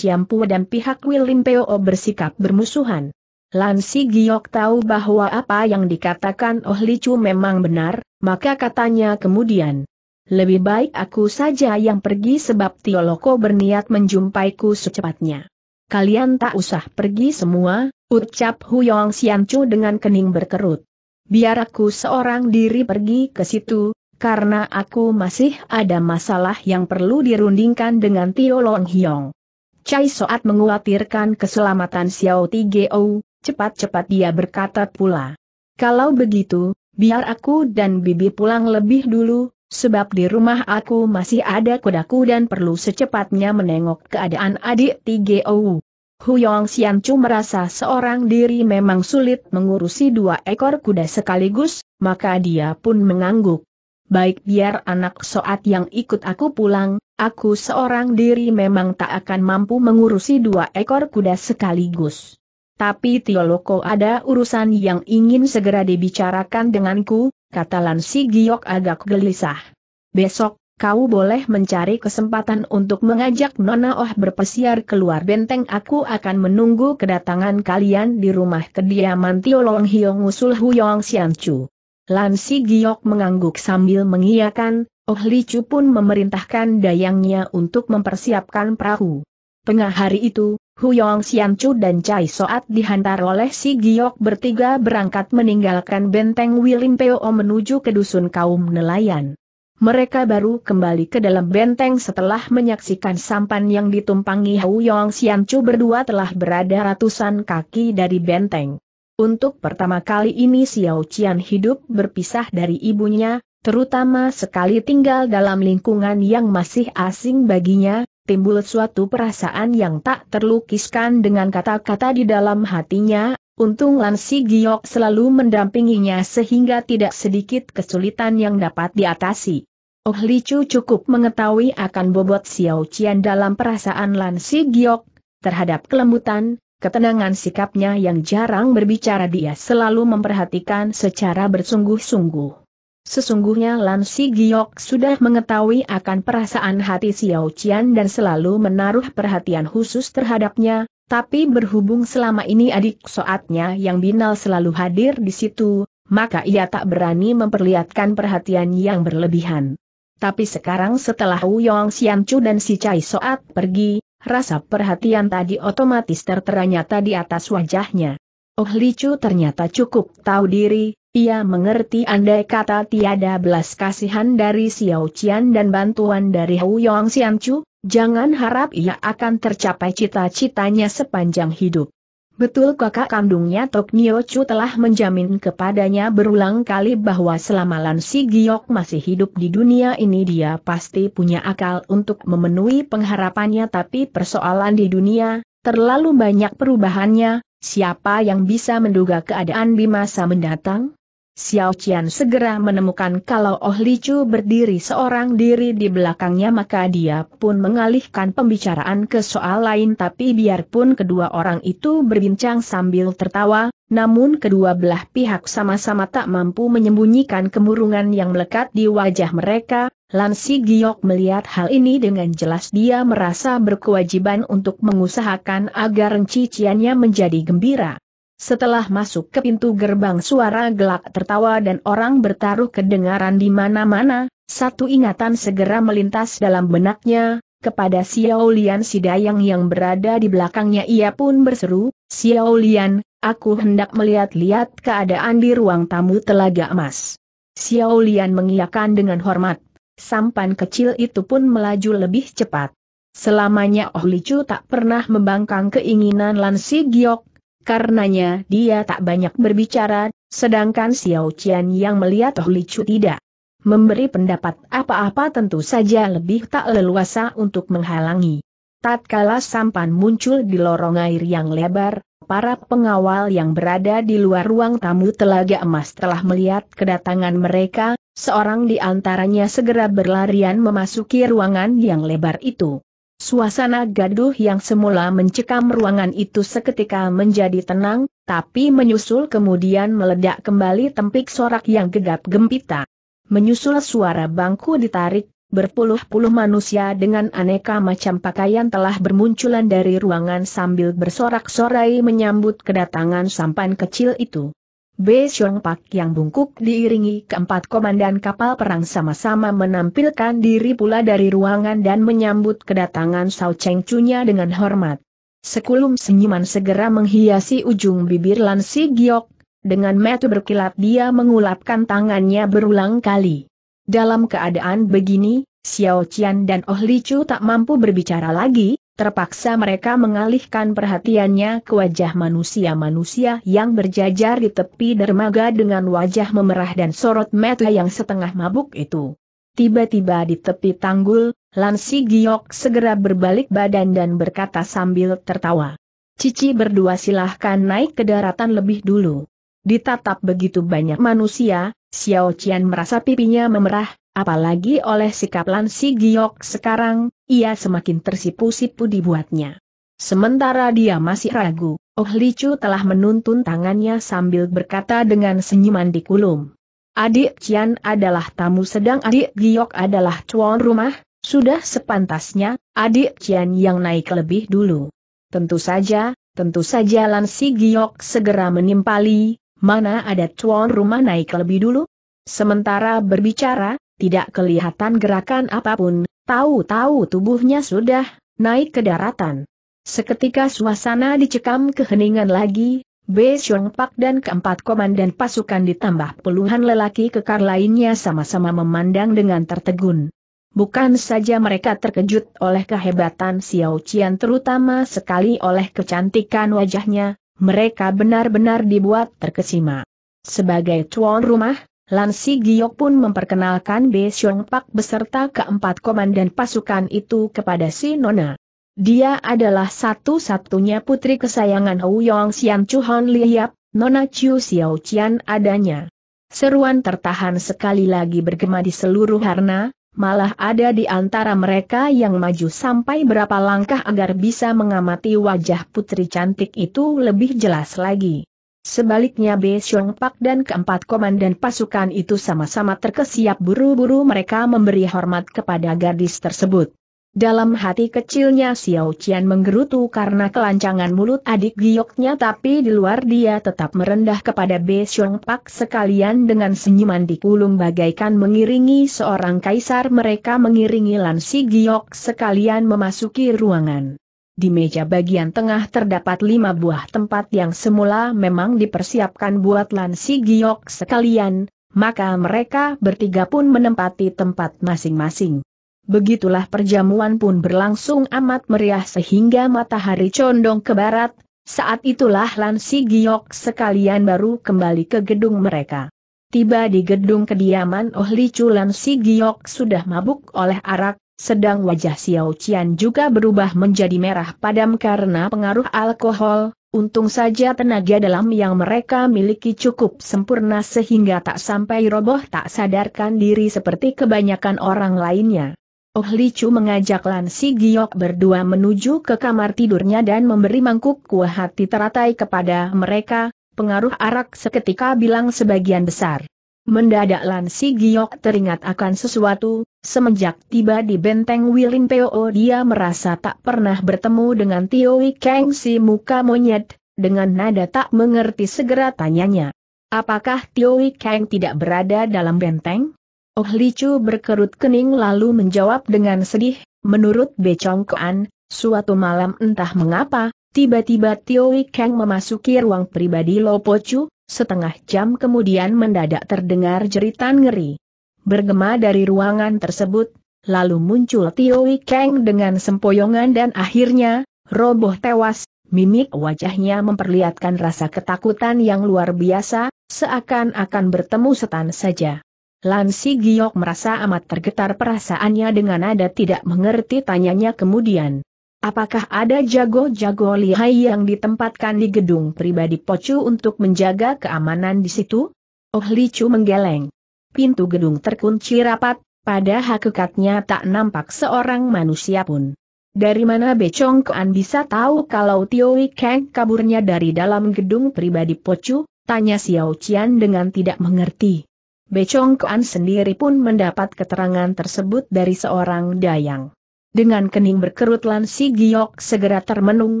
Speaker 1: dan pihak Peo bersikap bermusuhan. Lansi Giok tahu bahwa apa yang dikatakan Oh Licu memang benar, maka katanya kemudian. Lebih baik aku saja yang pergi sebab Tioloko berniat menjumpaiku secepatnya. Kalian tak usah pergi semua, ucap Huyong Siancu dengan kening berkerut biar aku seorang diri pergi ke situ, karena aku masih ada masalah yang perlu dirundingkan dengan Tio Long Hiong. Cai Soat menguatirkan keselamatan Xiao Ti Tigeo, cepat-cepat dia berkata pula. Kalau begitu, biar aku dan Bibi pulang lebih dulu, sebab di rumah aku masih ada kudaku dan perlu secepatnya menengok keadaan adik Ti Tigeo. Huyong Xian Chu merasa seorang diri memang sulit mengurusi dua ekor kuda sekaligus, maka dia pun mengangguk. Baik biar anak soat yang ikut aku pulang, aku seorang diri memang tak akan mampu mengurusi dua ekor kuda sekaligus. Tapi Tioloko ada urusan yang ingin segera dibicarakan denganku, kata Lan Si Giok agak gelisah. Besok, kau boleh mencari kesempatan untuk mengajak Nona Oh berpesiar keluar benteng. Aku akan menunggu kedatangan kalian di rumah kediaman Long Hiong Usul Huyong Chu. Lan Si Giok mengangguk sambil mengiyakan, Oh Li Chu pun memerintahkan dayangnya untuk mempersiapkan perahu. Tengah hari itu, Huyong Chu dan Cai Soat dihantar oleh si Giok bertiga berangkat meninggalkan benteng Wilim Peo menuju ke dusun kaum nelayan. Mereka baru kembali ke dalam benteng setelah menyaksikan sampan yang ditumpangi Hou Yong Xianchu berdua telah berada ratusan kaki dari benteng. Untuk pertama kali ini Xiao Qian hidup berpisah dari ibunya, terutama sekali tinggal dalam lingkungan yang masih asing baginya, timbul suatu perasaan yang tak terlukiskan dengan kata-kata di dalam hatinya, Untung Lan Si Giok selalu mendampinginya sehingga tidak sedikit kesulitan yang dapat diatasi. Oh Li Chu cukup mengetahui akan bobot Xiao Qian dalam perasaan Lan Si Giok, terhadap kelembutan, ketenangan sikapnya yang jarang berbicara dia selalu memperhatikan secara bersungguh-sungguh. Sesungguhnya Lan Si Giok sudah mengetahui akan perasaan hati Xiao Qian dan selalu menaruh perhatian khusus terhadapnya, tapi berhubung selama ini adik soatnya yang binal selalu hadir di situ, maka ia tak berani memperlihatkan perhatian yang berlebihan. Tapi sekarang setelah Uyong Siancu dan si Cai Soat pergi, rasa perhatian tadi otomatis terteranyata di atas wajahnya. Oh Li Chu ternyata cukup tahu diri, ia mengerti andai kata tiada belas kasihan dari Xiao Qian dan bantuan dari Huyong Siancu, Jangan harap ia akan tercapai cita-citanya sepanjang hidup. Betul kakak kandungnya Tok Nio Chu telah menjamin kepadanya berulang kali bahwa selama Lan Si Giok masih hidup di dunia ini dia pasti punya akal untuk memenuhi pengharapannya tapi persoalan di dunia, terlalu banyak perubahannya, siapa yang bisa menduga keadaan di masa mendatang? Xiao Qian segera menemukan kalau Oh Li Chu berdiri seorang diri di belakangnya maka dia pun mengalihkan pembicaraan ke soal lain tapi biarpun kedua orang itu berbincang sambil tertawa, namun kedua belah pihak sama-sama tak mampu menyembunyikan kemurungan yang melekat di wajah mereka, Lansi Giok melihat hal ini dengan jelas dia merasa berkewajiban untuk mengusahakan agar ciciannya menjadi gembira. Setelah masuk ke pintu gerbang suara gelak tertawa dan orang bertaruh kedengaran di mana-mana, satu ingatan segera melintas dalam benaknya, kepada Xiao Lian Sidayang yang berada di belakangnya ia pun berseru, Xiao Lian, aku hendak melihat-lihat keadaan di ruang tamu telaga emas. Xiao Lian mengiyakan dengan hormat, sampan kecil itu pun melaju lebih cepat. Selamanya Oh Li Chu tak pernah membangkang keinginan Lan Si Giok, Karenanya dia tak banyak berbicara, sedangkan Xiao Qian yang melihat Li Chu tidak memberi pendapat apa-apa tentu saja lebih tak leluasa untuk menghalangi. Tatkala sampan muncul di lorong air yang lebar, para pengawal yang berada di luar ruang tamu telaga emas telah melihat kedatangan mereka, seorang di antaranya segera berlarian memasuki ruangan yang lebar itu. Suasana gaduh yang semula mencekam ruangan itu seketika menjadi tenang, tapi menyusul kemudian meledak kembali tempik sorak yang gegap gempita. Menyusul suara bangku ditarik, berpuluh-puluh manusia dengan aneka macam pakaian telah bermunculan dari ruangan sambil bersorak-sorai menyambut kedatangan sampan kecil itu. B. Siong Pak yang bungkuk diiringi keempat komandan kapal perang sama-sama menampilkan diri pula dari ruangan dan menyambut kedatangan Sao Cheng Chunya dengan hormat. Sekulum senyuman segera menghiasi ujung bibir Lan Si Giok, dengan metu berkilat dia mengulapkan tangannya berulang kali. Dalam keadaan begini, Xiao Qian dan Oh Li Chu tak mampu berbicara lagi, Terpaksa mereka mengalihkan perhatiannya ke wajah manusia-manusia yang berjajar di tepi dermaga dengan wajah memerah dan sorot mata yang setengah mabuk itu. Tiba-tiba di tepi tanggul, Lansi Giok segera berbalik badan dan berkata sambil tertawa. Cici berdua silahkan naik ke daratan lebih dulu. Ditatap begitu banyak manusia, Xiao Qian merasa pipinya memerah, Apalagi oleh sikap Lansi Giok sekarang, ia semakin tersipu-sipu dibuatnya. Sementara dia masih ragu, Oh Licu telah menuntun tangannya sambil berkata dengan senyuman di kulum. Adik Cian adalah tamu sedang adik Giok adalah cuan rumah, sudah sepantasnya, adik Cian yang naik lebih dulu. Tentu saja, tentu saja Lansi Giok segera menimpali, mana ada cuan rumah naik lebih dulu? Sementara berbicara, tidak kelihatan gerakan apapun, tahu-tahu tubuhnya sudah naik ke daratan. Seketika suasana dicekam keheningan lagi, B. Xiong Pak dan keempat komandan pasukan ditambah puluhan lelaki kekar lainnya sama-sama memandang dengan tertegun. Bukan saja mereka terkejut oleh kehebatan Xiao Qian terutama sekali oleh kecantikan wajahnya, mereka benar-benar dibuat terkesima. Sebagai tuan rumah, Lansi Giok pun memperkenalkan Be Siong Pak beserta keempat komandan pasukan itu kepada si Nona. Dia adalah satu-satunya putri kesayangan Hou Yong Xian Li Yap, Nona Chiu Xiao Qian adanya. Seruan tertahan sekali lagi bergema di seluruh harna, malah ada di antara mereka yang maju sampai berapa langkah agar bisa mengamati wajah putri cantik itu lebih jelas lagi. Sebaliknya Be Siong Pak dan keempat komandan pasukan itu sama-sama terkesiap buru-buru mereka memberi hormat kepada gadis tersebut. Dalam hati kecilnya Xiao Qian menggerutu karena kelancangan mulut adik gioknya tapi di luar dia tetap merendah kepada Be Siong Pak sekalian dengan senyuman di kulung bagaikan mengiringi seorang kaisar mereka mengiringi Lansi Giok sekalian memasuki ruangan. Di meja bagian tengah terdapat lima buah tempat yang semula memang dipersiapkan buat Lansi Giok sekalian, maka mereka bertiga pun menempati tempat masing-masing. Begitulah perjamuan pun berlangsung amat meriah sehingga matahari condong ke barat, saat itulah Lansi Giok sekalian baru kembali ke gedung mereka. Tiba di gedung kediaman Oh Li Chu Lansi Giok sudah mabuk oleh arak, sedang wajah Xiao Qian juga berubah menjadi merah padam karena pengaruh alkohol, untung saja tenaga dalam yang mereka miliki cukup sempurna sehingga tak sampai roboh tak sadarkan diri seperti kebanyakan orang lainnya. Oh Li Chu mengajak Lan Si Giok berdua menuju ke kamar tidurnya dan memberi mangkuk kuah hati teratai kepada mereka, pengaruh arak seketika bilang sebagian besar. Mendadak Lan Si Giok teringat akan sesuatu, semenjak tiba di benteng Wilin Po dia merasa tak pernah bertemu dengan Tio Kang si muka monyet, dengan nada tak mengerti segera tanyanya. Apakah Tio Kang tidak berada dalam benteng? Oh Chu berkerut kening lalu menjawab dengan sedih, menurut Chong Kuan, suatu malam entah mengapa, tiba-tiba Tio Kang memasuki ruang pribadi Lo Chu, Setengah jam kemudian mendadak terdengar jeritan ngeri. Bergema dari ruangan tersebut, lalu muncul Tio Kang dengan sempoyongan dan akhirnya, roboh tewas, mimik wajahnya memperlihatkan rasa ketakutan yang luar biasa, seakan-akan bertemu setan saja. Lansi Giok merasa amat tergetar perasaannya dengan nada tidak mengerti tanyanya kemudian. Apakah ada jago-jago lihai yang ditempatkan di gedung pribadi Pocu untuk menjaga keamanan di situ? Oh Li Chu menggeleng. Pintu gedung terkunci rapat, pada hakikatnya tak nampak seorang manusia pun. Dari mana Becong Kuan bisa tahu kalau Tio Kang kaburnya dari dalam gedung pribadi Pocu? Tanya Xiao Qian dengan tidak mengerti. Becong Kuan sendiri pun mendapat keterangan tersebut dari seorang dayang. Dengan kening berkerut Lan Si Giok segera termenung,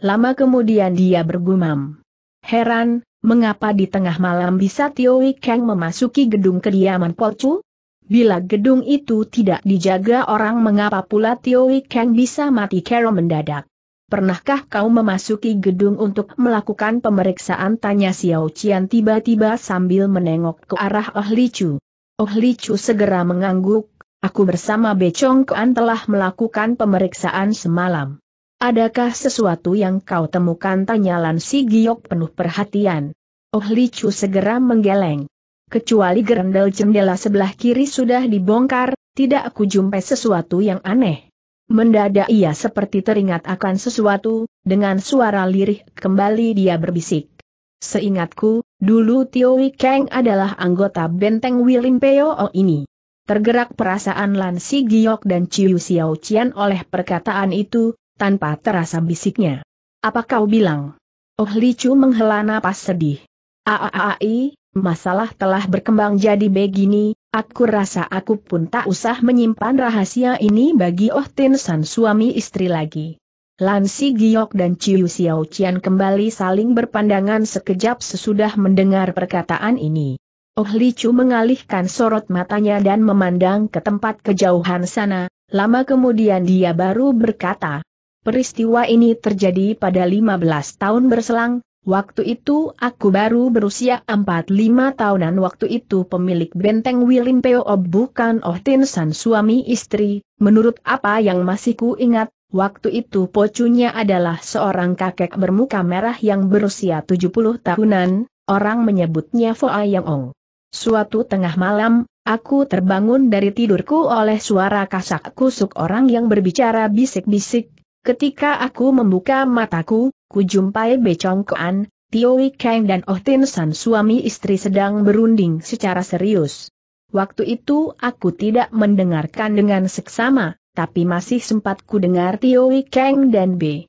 Speaker 1: lama kemudian dia bergumam. Heran, mengapa di tengah malam bisa Tio Kang memasuki gedung kediaman Pocu? Bila gedung itu tidak dijaga orang mengapa pula Tio Kang bisa mati kero mendadak? Pernahkah kau memasuki gedung untuk melakukan pemeriksaan? Tanya Xiao Qian tiba-tiba sambil menengok ke arah Oh Li Chu. Oh Li Chu segera mengangguk, Aku bersama Becong Kuan telah melakukan pemeriksaan semalam. Adakah sesuatu yang kau temukan? Tanya Lan Si Giok penuh perhatian. Oh Li Chu segera menggeleng. Kecuali gerendel jendela sebelah kiri sudah dibongkar, tidak aku jumpai sesuatu yang aneh. Mendadak ia seperti teringat akan sesuatu, dengan suara lirih kembali dia berbisik. Seingatku, dulu Tio Wei Kang adalah anggota benteng Wilim Peo ini. Tergerak perasaan Lan Si Giok dan Ciu Xiao Qian oleh perkataan itu, tanpa terasa bisiknya. Apa kau bilang? Oh Li Chu menghela napas sedih. Aaai, masalah telah berkembang jadi begini, aku rasa aku pun tak usah menyimpan rahasia ini bagi Oh Tin San suami istri lagi. Lan Si Giok dan Ciu Xiao Qian kembali saling berpandangan sekejap sesudah mendengar perkataan ini. Oh Chu mengalihkan sorot matanya dan memandang ke tempat kejauhan sana, lama kemudian dia baru berkata. Peristiwa ini terjadi pada 15 tahun berselang, waktu itu aku baru berusia 45 tahunan waktu itu pemilik benteng Wilim Peo oh, bukan Oh Tinsan suami istri, menurut apa yang masih ku ingat, Waktu itu pocunya adalah seorang kakek bermuka merah yang berusia 70 tahunan, orang menyebutnya Foa Yang Ong. Suatu tengah malam, aku terbangun dari tidurku oleh suara kasak kusuk orang yang berbicara bisik-bisik. Ketika aku membuka mataku, kujumpai Becongkoan, Tioi Kang dan Oh Tin San suami istri sedang berunding secara serius. Waktu itu aku tidak mendengarkan dengan seksama, tapi masih sempat ku dengar Tioi Kang dan B.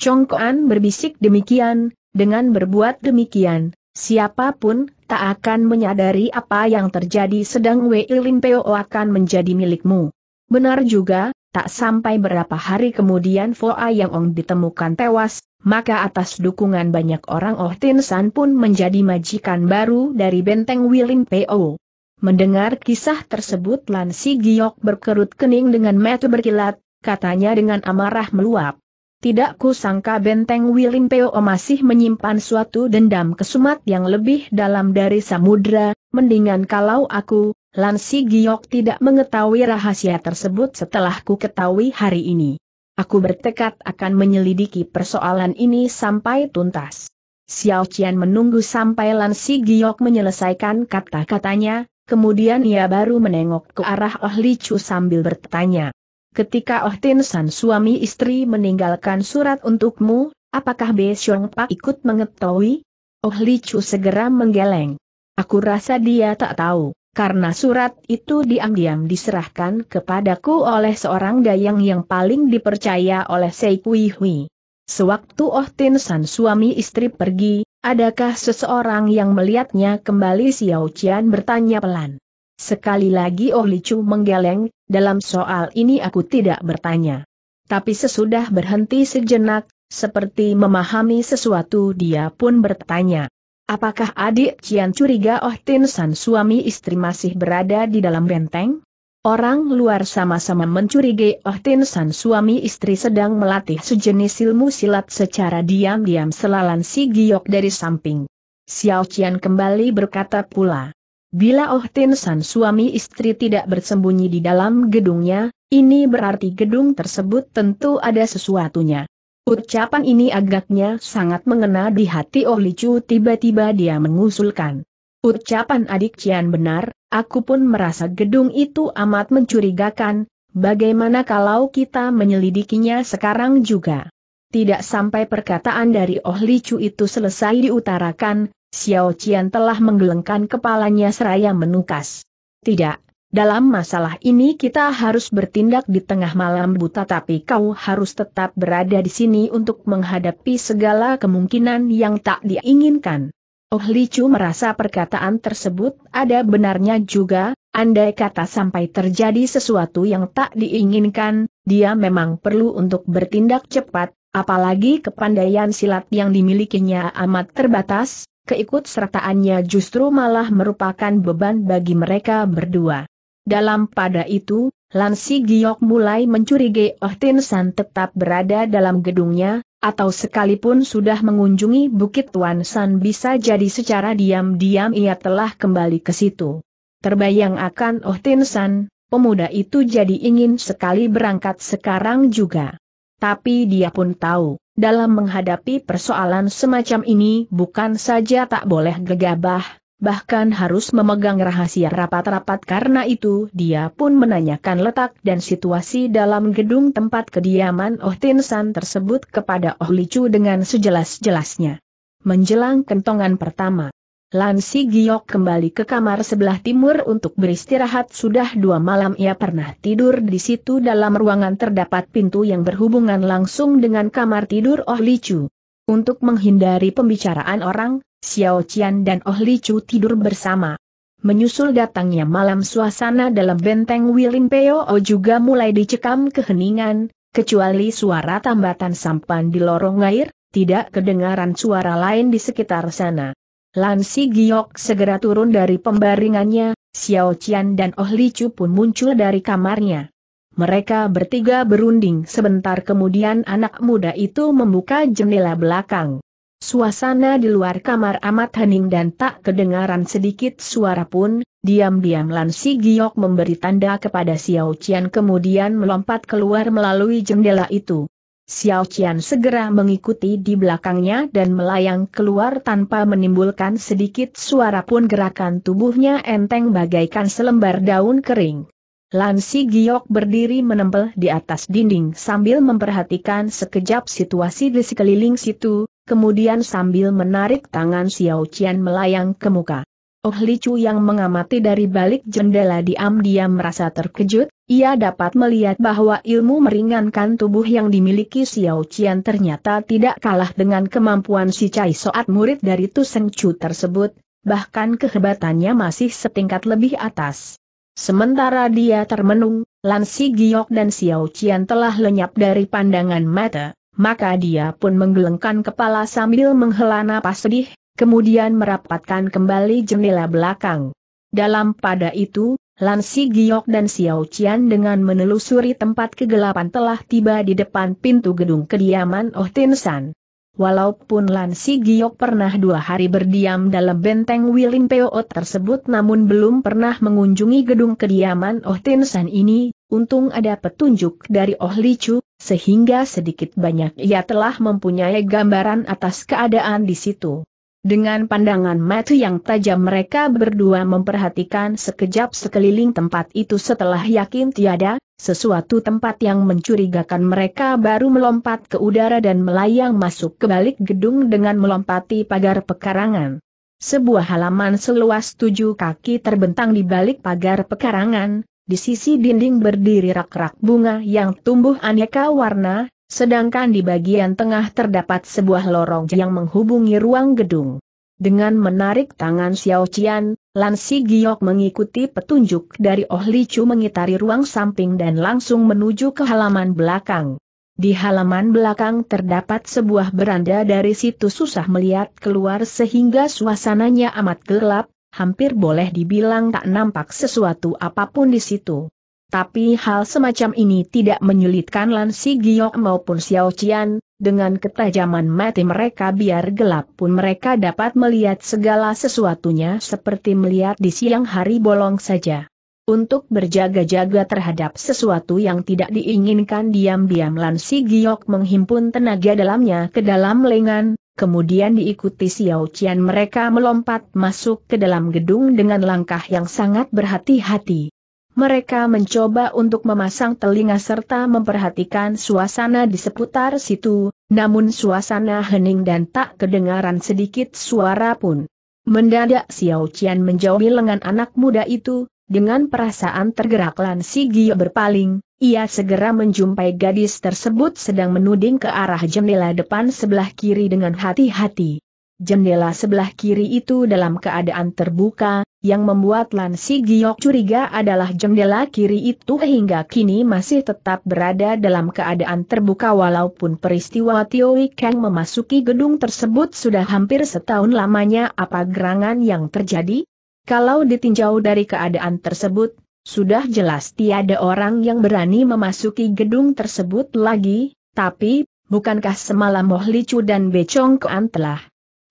Speaker 1: Kuan berbisik demikian, dengan berbuat demikian, Siapapun tak akan menyadari apa yang terjadi sedang Wei Limpeo akan menjadi milikmu. Benar juga, tak sampai berapa hari kemudian Foa Yang Ong ditemukan tewas, maka atas dukungan banyak orang Oh Tin San pun menjadi majikan baru dari benteng Wilim Po. Mendengar kisah tersebut Lan Si Giok berkerut kening dengan mata berkilat, katanya dengan amarah meluap. Tidak kusangka benteng Wilinpeo masih menyimpan suatu dendam kesumat yang lebih dalam dari samudra, mendingan kalau aku, Lansi Giok tidak mengetahui rahasia tersebut setelah ku ketahui hari ini. Aku bertekad akan menyelidiki persoalan ini sampai tuntas. Xiao Qian menunggu sampai Lansi Giok menyelesaikan kata-katanya, kemudian ia baru menengok ke arah Oh Li Chu sambil bertanya ketika Oh Tin San suami istri meninggalkan surat untukmu, apakah Be Xiong Pak ikut mengetahui? Oh Li Chu segera menggeleng. Aku rasa dia tak tahu, karena surat itu diam-diam diserahkan kepadaku oleh seorang dayang yang paling dipercaya oleh Sei Kui Hui. Sewaktu Oh Tin San suami istri pergi, adakah seseorang yang melihatnya kembali Xiao Qian bertanya pelan. Sekali lagi Oh Licu menggeleng, dalam soal ini aku tidak bertanya. Tapi sesudah berhenti sejenak, seperti memahami sesuatu dia pun bertanya. Apakah adik Cian curiga Oh Tin San suami istri masih berada di dalam benteng? Orang luar sama-sama mencurigai Oh Tin San suami istri sedang melatih sejenis ilmu silat secara diam-diam selalan si Giok dari samping. Xiao Qian kembali berkata pula. Bila Oh Tin San suami istri tidak bersembunyi di dalam gedungnya, ini berarti gedung tersebut tentu ada sesuatunya. Ucapan ini agaknya sangat mengena di hati Oh Li Chu tiba-tiba dia mengusulkan. Ucapan adik Cian benar, aku pun merasa gedung itu amat mencurigakan, bagaimana kalau kita menyelidikinya sekarang juga? Tidak sampai perkataan dari Oh Li Chu itu selesai diutarakan, Xiao Qian telah menggelengkan kepalanya seraya menukas. Tidak, dalam masalah ini kita harus bertindak di tengah malam buta tapi kau harus tetap berada di sini untuk menghadapi segala kemungkinan yang tak diinginkan. Oh Li Chu merasa perkataan tersebut ada benarnya juga, andai kata sampai terjadi sesuatu yang tak diinginkan, dia memang perlu untuk bertindak cepat, apalagi kepandaian silat yang dimilikinya amat terbatas, keikutsertaannya justru malah merupakan beban bagi mereka berdua. Dalam pada itu, Lansi Giok mulai mencurigai Oh Tin San tetap berada dalam gedungnya, atau sekalipun sudah mengunjungi Bukit Tuan San bisa jadi secara diam-diam ia telah kembali ke situ. Terbayang akan Oh Tin San, pemuda itu jadi ingin sekali berangkat sekarang juga tapi dia pun tahu, dalam menghadapi persoalan semacam ini bukan saja tak boleh gegabah, bahkan harus memegang rahasia rapat-rapat karena itu dia pun menanyakan letak dan situasi dalam gedung tempat kediaman Oh Tin San tersebut kepada Oh Licu dengan sejelas-jelasnya. Menjelang kentongan pertama, Lansi Giok kembali ke kamar sebelah timur untuk beristirahat sudah dua malam ia pernah tidur di situ dalam ruangan terdapat pintu yang berhubungan langsung dengan kamar tidur Oh Li Chu. Untuk menghindari pembicaraan orang, Xiao Qian dan Oh Li Chu tidur bersama. Menyusul datangnya malam suasana dalam benteng Wilin Peo oh juga mulai dicekam keheningan, kecuali suara tambatan sampan di lorong air, tidak kedengaran suara lain di sekitar sana. Lansi Si Giok segera turun dari pembaringannya, Xiao Qian dan Oh Li Chu pun muncul dari kamarnya. Mereka bertiga berunding sebentar kemudian anak muda itu membuka jendela belakang. Suasana di luar kamar amat hening dan tak kedengaran sedikit suara pun, diam-diam Lansi Si Giok memberi tanda kepada Xiao Qian kemudian melompat keluar melalui jendela itu. Xiao Qian segera mengikuti di belakangnya dan melayang keluar tanpa menimbulkan sedikit suara pun gerakan tubuhnya enteng bagaikan selembar daun kering. Lansi Giok berdiri menempel di atas dinding sambil memperhatikan sekejap situasi di sekeliling situ, kemudian sambil menarik tangan Xiao Qian melayang ke muka. Oh Li Chu yang mengamati dari balik jendela diam-diam merasa terkejut, ia dapat melihat bahwa ilmu meringankan tubuh yang dimiliki Xiao Qian ternyata tidak kalah dengan kemampuan si Cai saat murid dari Tu Chu tersebut, bahkan kehebatannya masih setingkat lebih atas. Sementara dia termenung, Lan Si Giok dan Xiao Qian telah lenyap dari pandangan mata, maka dia pun menggelengkan kepala sambil menghela napas sedih, kemudian merapatkan kembali jendela belakang. Dalam pada itu, Lansi Si Giok dan Xiao Qian dengan menelusuri tempat kegelapan telah tiba di depan pintu gedung kediaman Oh Tin San. Walaupun Lansi Si Giok pernah dua hari berdiam dalam benteng Wilim Peo tersebut namun belum pernah mengunjungi gedung kediaman Oh Tin San ini, untung ada petunjuk dari Oh Li Chu, sehingga sedikit banyak ia telah mempunyai gambaran atas keadaan di situ. Dengan pandangan mata yang tajam mereka berdua memperhatikan sekejap sekeliling tempat itu setelah yakin tiada, sesuatu tempat yang mencurigakan mereka baru melompat ke udara dan melayang masuk ke balik gedung dengan melompati pagar pekarangan. Sebuah halaman seluas tujuh kaki terbentang di balik pagar pekarangan, di sisi dinding berdiri rak-rak bunga yang tumbuh aneka warna, sedangkan di bagian tengah terdapat sebuah lorong yang menghubungi ruang gedung. Dengan menarik tangan Xiao Qian, Lan Si Giok mengikuti petunjuk dari Oh Li Chu mengitari ruang samping dan langsung menuju ke halaman belakang. Di halaman belakang terdapat sebuah beranda dari situ susah melihat keluar sehingga suasananya amat gelap, hampir boleh dibilang tak nampak sesuatu apapun di situ. Tapi hal semacam ini tidak menyulitkan Lan Si Giok maupun Xiao Qian, dengan ketajaman mati mereka biar gelap pun mereka dapat melihat segala sesuatunya seperti melihat di siang hari bolong saja. Untuk berjaga-jaga terhadap sesuatu yang tidak diinginkan diam-diam Lan Si Giok menghimpun tenaga dalamnya ke dalam lengan, kemudian diikuti Xiao Qian mereka melompat masuk ke dalam gedung dengan langkah yang sangat berhati-hati mereka mencoba untuk memasang telinga serta memperhatikan suasana di seputar situ, namun suasana hening dan tak kedengaran sedikit suara pun. Mendadak Xiao Qian menjauhi lengan anak muda itu, dengan perasaan tergerak Lan Gio berpaling, ia segera menjumpai gadis tersebut sedang menuding ke arah jendela depan sebelah kiri dengan hati-hati. Jendela sebelah kiri itu dalam keadaan terbuka, yang membuat Lan Si Giok curiga adalah jendela kiri itu hingga kini masih tetap berada dalam keadaan terbuka walaupun peristiwa Tioi Kang memasuki gedung tersebut sudah hampir setahun lamanya apa gerangan yang terjadi? Kalau ditinjau dari keadaan tersebut, sudah jelas tiada orang yang berani memasuki gedung tersebut lagi, tapi, bukankah semalam Mohlicu dan Becong Kuan telah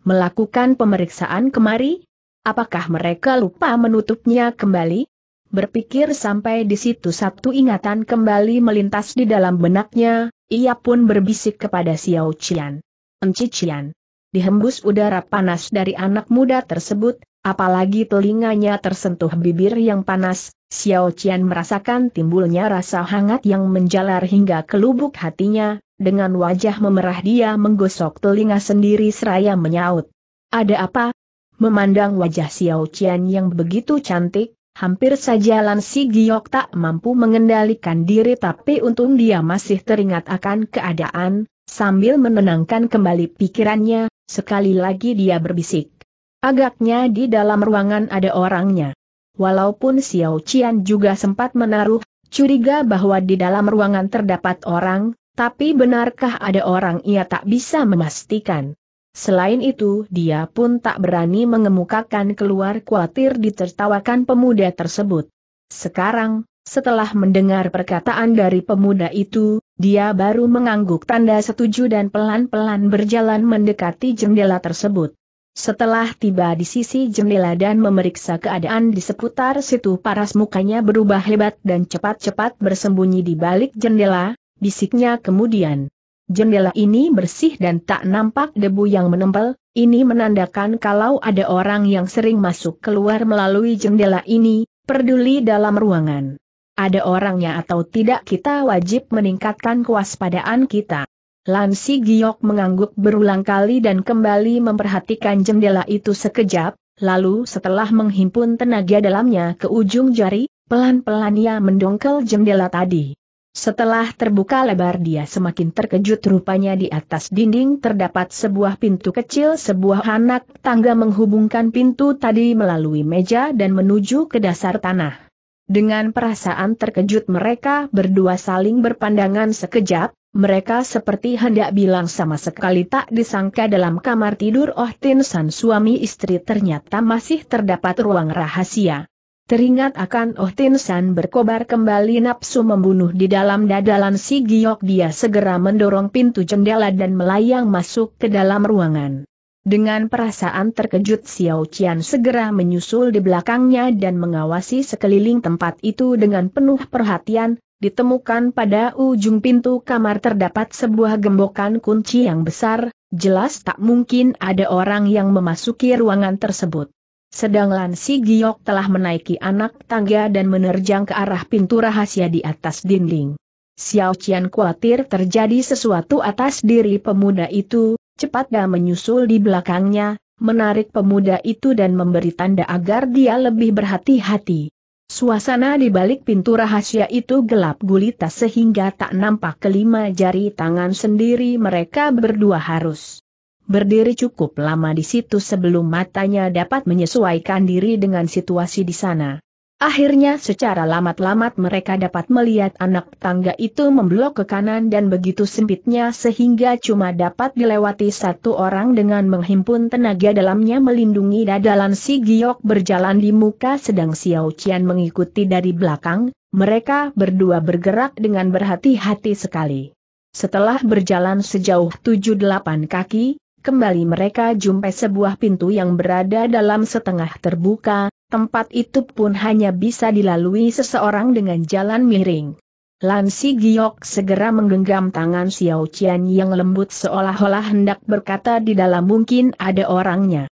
Speaker 1: melakukan pemeriksaan kemari? Apakah mereka lupa menutupnya kembali? Berpikir sampai di situ satu ingatan kembali melintas di dalam benaknya, ia pun berbisik kepada Xiao Qian. Enci Qian. Dihembus udara panas dari anak muda tersebut, apalagi telinganya tersentuh bibir yang panas, Xiao Qian merasakan timbulnya rasa hangat yang menjalar hingga ke lubuk hatinya, dengan wajah memerah dia menggosok telinga sendiri seraya menyaut. Ada apa, Memandang wajah Xiao Qian yang begitu cantik, hampir saja Lan Si Giok tak mampu mengendalikan diri tapi untung dia masih teringat akan keadaan, sambil menenangkan kembali pikirannya, sekali lagi dia berbisik. Agaknya di dalam ruangan ada orangnya. Walaupun Xiao Qian juga sempat menaruh curiga bahwa di dalam ruangan terdapat orang, tapi benarkah ada orang ia tak bisa memastikan. Selain itu dia pun tak berani mengemukakan keluar khawatir ditertawakan pemuda tersebut. Sekarang, setelah mendengar perkataan dari pemuda itu, dia baru mengangguk tanda setuju dan pelan-pelan berjalan mendekati jendela tersebut. Setelah tiba di sisi jendela dan memeriksa keadaan di seputar situ paras mukanya berubah hebat dan cepat-cepat bersembunyi di balik jendela, bisiknya kemudian. Jendela ini bersih dan tak nampak debu yang menempel, ini menandakan kalau ada orang yang sering masuk keluar melalui jendela ini, peduli dalam ruangan. Ada orangnya atau tidak kita wajib meningkatkan kewaspadaan kita. Lansi Giok mengangguk berulang kali dan kembali memperhatikan jendela itu sekejap, lalu setelah menghimpun tenaga dalamnya ke ujung jari, pelan-pelan ia mendongkel jendela tadi. Setelah terbuka lebar dia semakin terkejut rupanya di atas dinding terdapat sebuah pintu kecil sebuah anak tangga menghubungkan pintu tadi melalui meja dan menuju ke dasar tanah. Dengan perasaan terkejut mereka berdua saling berpandangan sekejap, mereka seperti hendak bilang sama sekali tak disangka dalam kamar tidur Oh Tin San suami istri ternyata masih terdapat ruang rahasia. Teringat akan Oh Tin San berkobar kembali nafsu membunuh di dalam dadalan si Giok dia segera mendorong pintu jendela dan melayang masuk ke dalam ruangan. Dengan perasaan terkejut Xiao Qian segera menyusul di belakangnya dan mengawasi sekeliling tempat itu dengan penuh perhatian, ditemukan pada ujung pintu kamar terdapat sebuah gembokan kunci yang besar, jelas tak mungkin ada orang yang memasuki ruangan tersebut. Sedang Lan Si Giok telah menaiki anak tangga dan menerjang ke arah pintu rahasia di atas dinding. Xiao Qian khawatir terjadi sesuatu atas diri pemuda itu, cepat dia menyusul di belakangnya, menarik pemuda itu dan memberi tanda agar dia lebih berhati-hati. Suasana di balik pintu rahasia itu gelap gulita sehingga tak nampak kelima jari tangan sendiri mereka berdua harus berdiri cukup lama di situ sebelum matanya dapat menyesuaikan diri dengan situasi di sana. Akhirnya secara lamat-lamat mereka dapat melihat anak tangga itu memblok ke kanan dan begitu sempitnya sehingga cuma dapat dilewati satu orang dengan menghimpun tenaga dalamnya melindungi dadalan si Giok berjalan di muka sedang Xiao Qian mengikuti dari belakang, mereka berdua bergerak dengan berhati-hati sekali. Setelah berjalan sejauh 7-8 kaki, kembali mereka jumpai sebuah pintu yang berada dalam setengah terbuka, tempat itu pun hanya bisa dilalui seseorang dengan jalan miring. Lan Si Giok segera menggenggam tangan Xiao Qian yang lembut seolah-olah hendak berkata di dalam mungkin ada orangnya.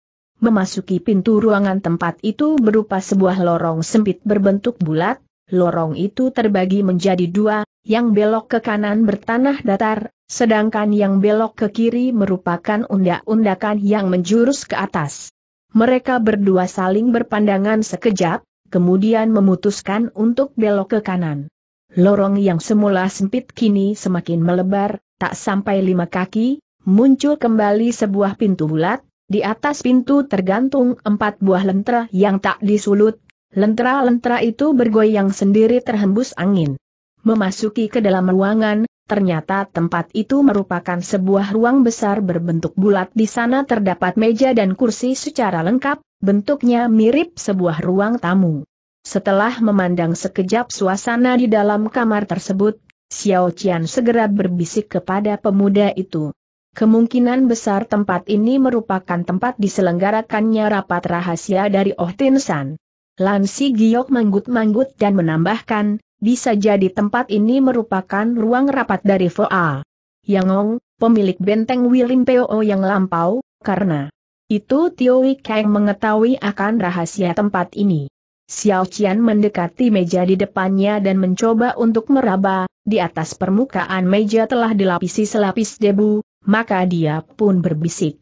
Speaker 1: Memasuki pintu ruangan tempat itu berupa sebuah lorong sempit berbentuk bulat, lorong itu terbagi menjadi dua, yang belok ke kanan bertanah datar, Sedangkan yang belok ke kiri merupakan undak-undakan yang menjurus ke atas. Mereka berdua saling berpandangan sekejap, kemudian memutuskan untuk belok ke kanan. Lorong yang semula sempit kini semakin melebar, tak sampai lima kaki, muncul kembali sebuah pintu bulat, di atas pintu tergantung empat buah lentera yang tak disulut, lentera-lentera itu bergoyang sendiri terhembus angin. Memasuki ke dalam ruangan, Ternyata tempat itu merupakan sebuah ruang besar berbentuk bulat di sana terdapat meja dan kursi secara lengkap, bentuknya mirip sebuah ruang tamu. Setelah memandang sekejap suasana di dalam kamar tersebut, Xiao Qian segera berbisik kepada pemuda itu. Kemungkinan besar tempat ini merupakan tempat diselenggarakannya rapat rahasia dari Oh Tin San. Lan Si Giok manggut-manggut dan menambahkan, bisa jadi tempat ini merupakan ruang rapat dari Foa. Yangong, pemilik benteng Wilim Peo yang lampau, karena itu Tio Kang mengetahui akan rahasia tempat ini. Xiao Qian mendekati meja di depannya dan mencoba untuk meraba, di atas permukaan meja telah dilapisi selapis debu, maka dia pun berbisik.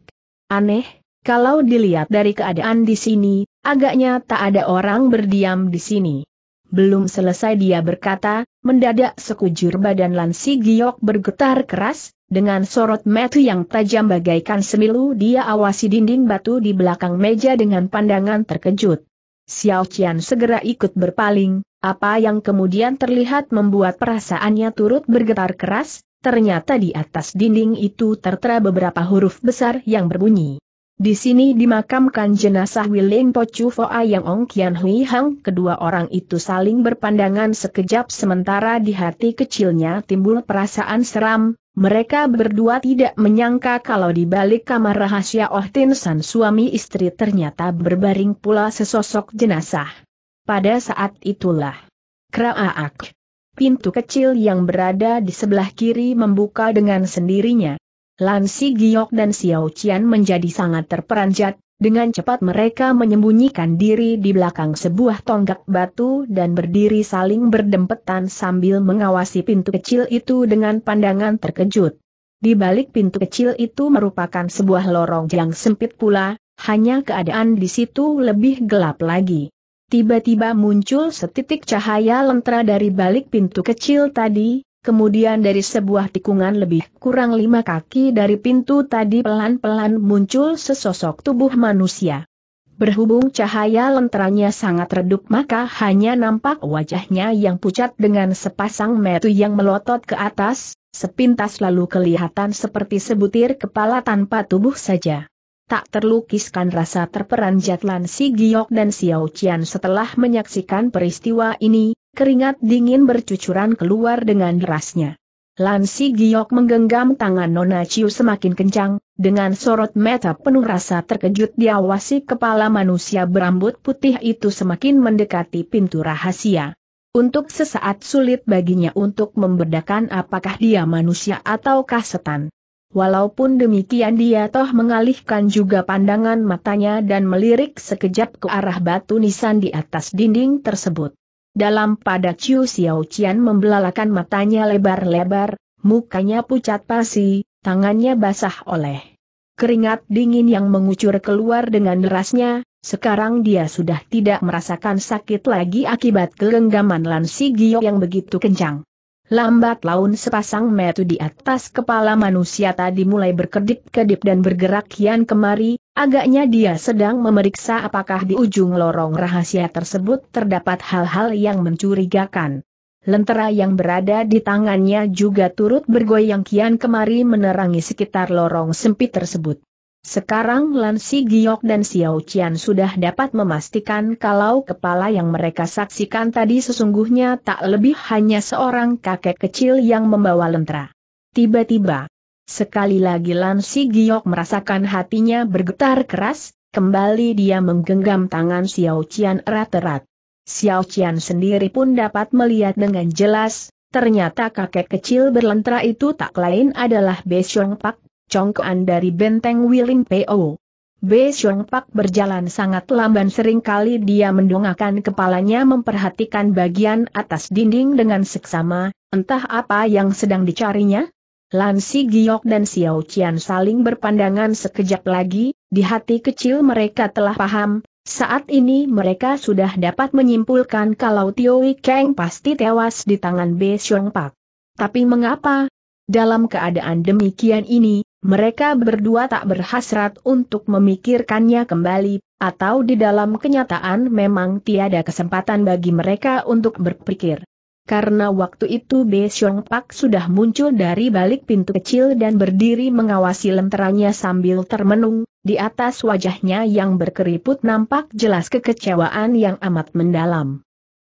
Speaker 1: Aneh, kalau dilihat dari keadaan di sini, agaknya tak ada orang berdiam di sini. Belum selesai dia berkata, mendadak sekujur badan Lansi Giok bergetar keras, dengan sorot mata yang tajam bagaikan semilu dia awasi dinding batu di belakang meja dengan pandangan terkejut. Xiao Qian segera ikut berpaling, apa yang kemudian terlihat membuat perasaannya turut bergetar keras, ternyata di atas dinding itu tertera beberapa huruf besar yang berbunyi. Di sini dimakamkan jenazah Wiling Pocu Foa yang Ong Kian Hui Hang. Kedua orang itu saling berpandangan sekejap sementara di hati kecilnya timbul perasaan seram. Mereka berdua tidak menyangka kalau di balik kamar rahasia Oh Tin San suami istri ternyata berbaring pula sesosok jenazah. Pada saat itulah. Kraaak. Pintu kecil yang berada di sebelah kiri membuka dengan sendirinya. Lansi Si Giok dan Xiao Qian menjadi sangat terperanjat, dengan cepat mereka menyembunyikan diri di belakang sebuah tonggak batu dan berdiri saling berdempetan sambil mengawasi pintu kecil itu dengan pandangan terkejut. Di balik pintu kecil itu merupakan sebuah lorong yang sempit pula, hanya keadaan di situ lebih gelap lagi. Tiba-tiba muncul setitik cahaya lentera dari balik pintu kecil tadi, kemudian dari sebuah tikungan lebih kurang lima kaki dari pintu tadi pelan-pelan muncul sesosok tubuh manusia. Berhubung cahaya lenteranya sangat redup maka hanya nampak wajahnya yang pucat dengan sepasang metu yang melotot ke atas, sepintas lalu kelihatan seperti sebutir kepala tanpa tubuh saja tak terlukiskan rasa terperanjat Lan Si Giok dan Xiao Qian setelah menyaksikan peristiwa ini, keringat dingin bercucuran keluar dengan derasnya. Lan Si Giok menggenggam tangan Nona Chiu semakin kencang, dengan sorot mata penuh rasa terkejut diawasi kepala manusia berambut putih itu semakin mendekati pintu rahasia. Untuk sesaat sulit baginya untuk membedakan apakah dia manusia ataukah setan. Walaupun demikian dia toh mengalihkan juga pandangan matanya dan melirik sekejap ke arah batu nisan di atas dinding tersebut. Dalam pada Chiu Xiao Qian membelalakan matanya lebar-lebar, mukanya pucat pasi, tangannya basah oleh keringat dingin yang mengucur keluar dengan derasnya, sekarang dia sudah tidak merasakan sakit lagi akibat kegenggaman Lan Si Gio yang begitu kencang. Lambat laun sepasang metu di atas kepala manusia tadi mulai berkedip-kedip dan bergerak kian kemari, agaknya dia sedang memeriksa apakah di ujung lorong rahasia tersebut terdapat hal-hal yang mencurigakan. Lentera yang berada di tangannya juga turut bergoyang kian kemari menerangi sekitar lorong sempit tersebut. Sekarang Lan Si Giok dan Xiao Qian sudah dapat memastikan kalau kepala yang mereka saksikan tadi sesungguhnya tak lebih hanya seorang kakek kecil yang membawa lentera. Tiba-tiba, sekali lagi Lan Si Giok merasakan hatinya bergetar keras, kembali dia menggenggam tangan Xiao Qian erat-erat. Xiao Qian sendiri pun dapat melihat dengan jelas, ternyata kakek kecil berlentera itu tak lain adalah Besiong Pak congkoan dari benteng Wiling Po. B. Xiong Pak berjalan sangat lamban sering kali dia mendongakkan kepalanya memperhatikan bagian atas dinding dengan seksama, entah apa yang sedang dicarinya. Lansi Giok dan Xiao Qian saling berpandangan sekejap lagi, di hati kecil mereka telah paham, saat ini mereka sudah dapat menyimpulkan kalau Tio Kang pasti tewas di tangan B. Xiong Pak. Tapi mengapa? Dalam keadaan demikian ini, mereka berdua tak berhasrat untuk memikirkannya kembali, atau di dalam kenyataan memang tiada kesempatan bagi mereka untuk berpikir. Karena waktu itu Be Xiong Pak sudah muncul dari balik pintu kecil dan berdiri mengawasi lenteranya sambil termenung, di atas wajahnya yang berkeriput nampak jelas kekecewaan yang amat mendalam.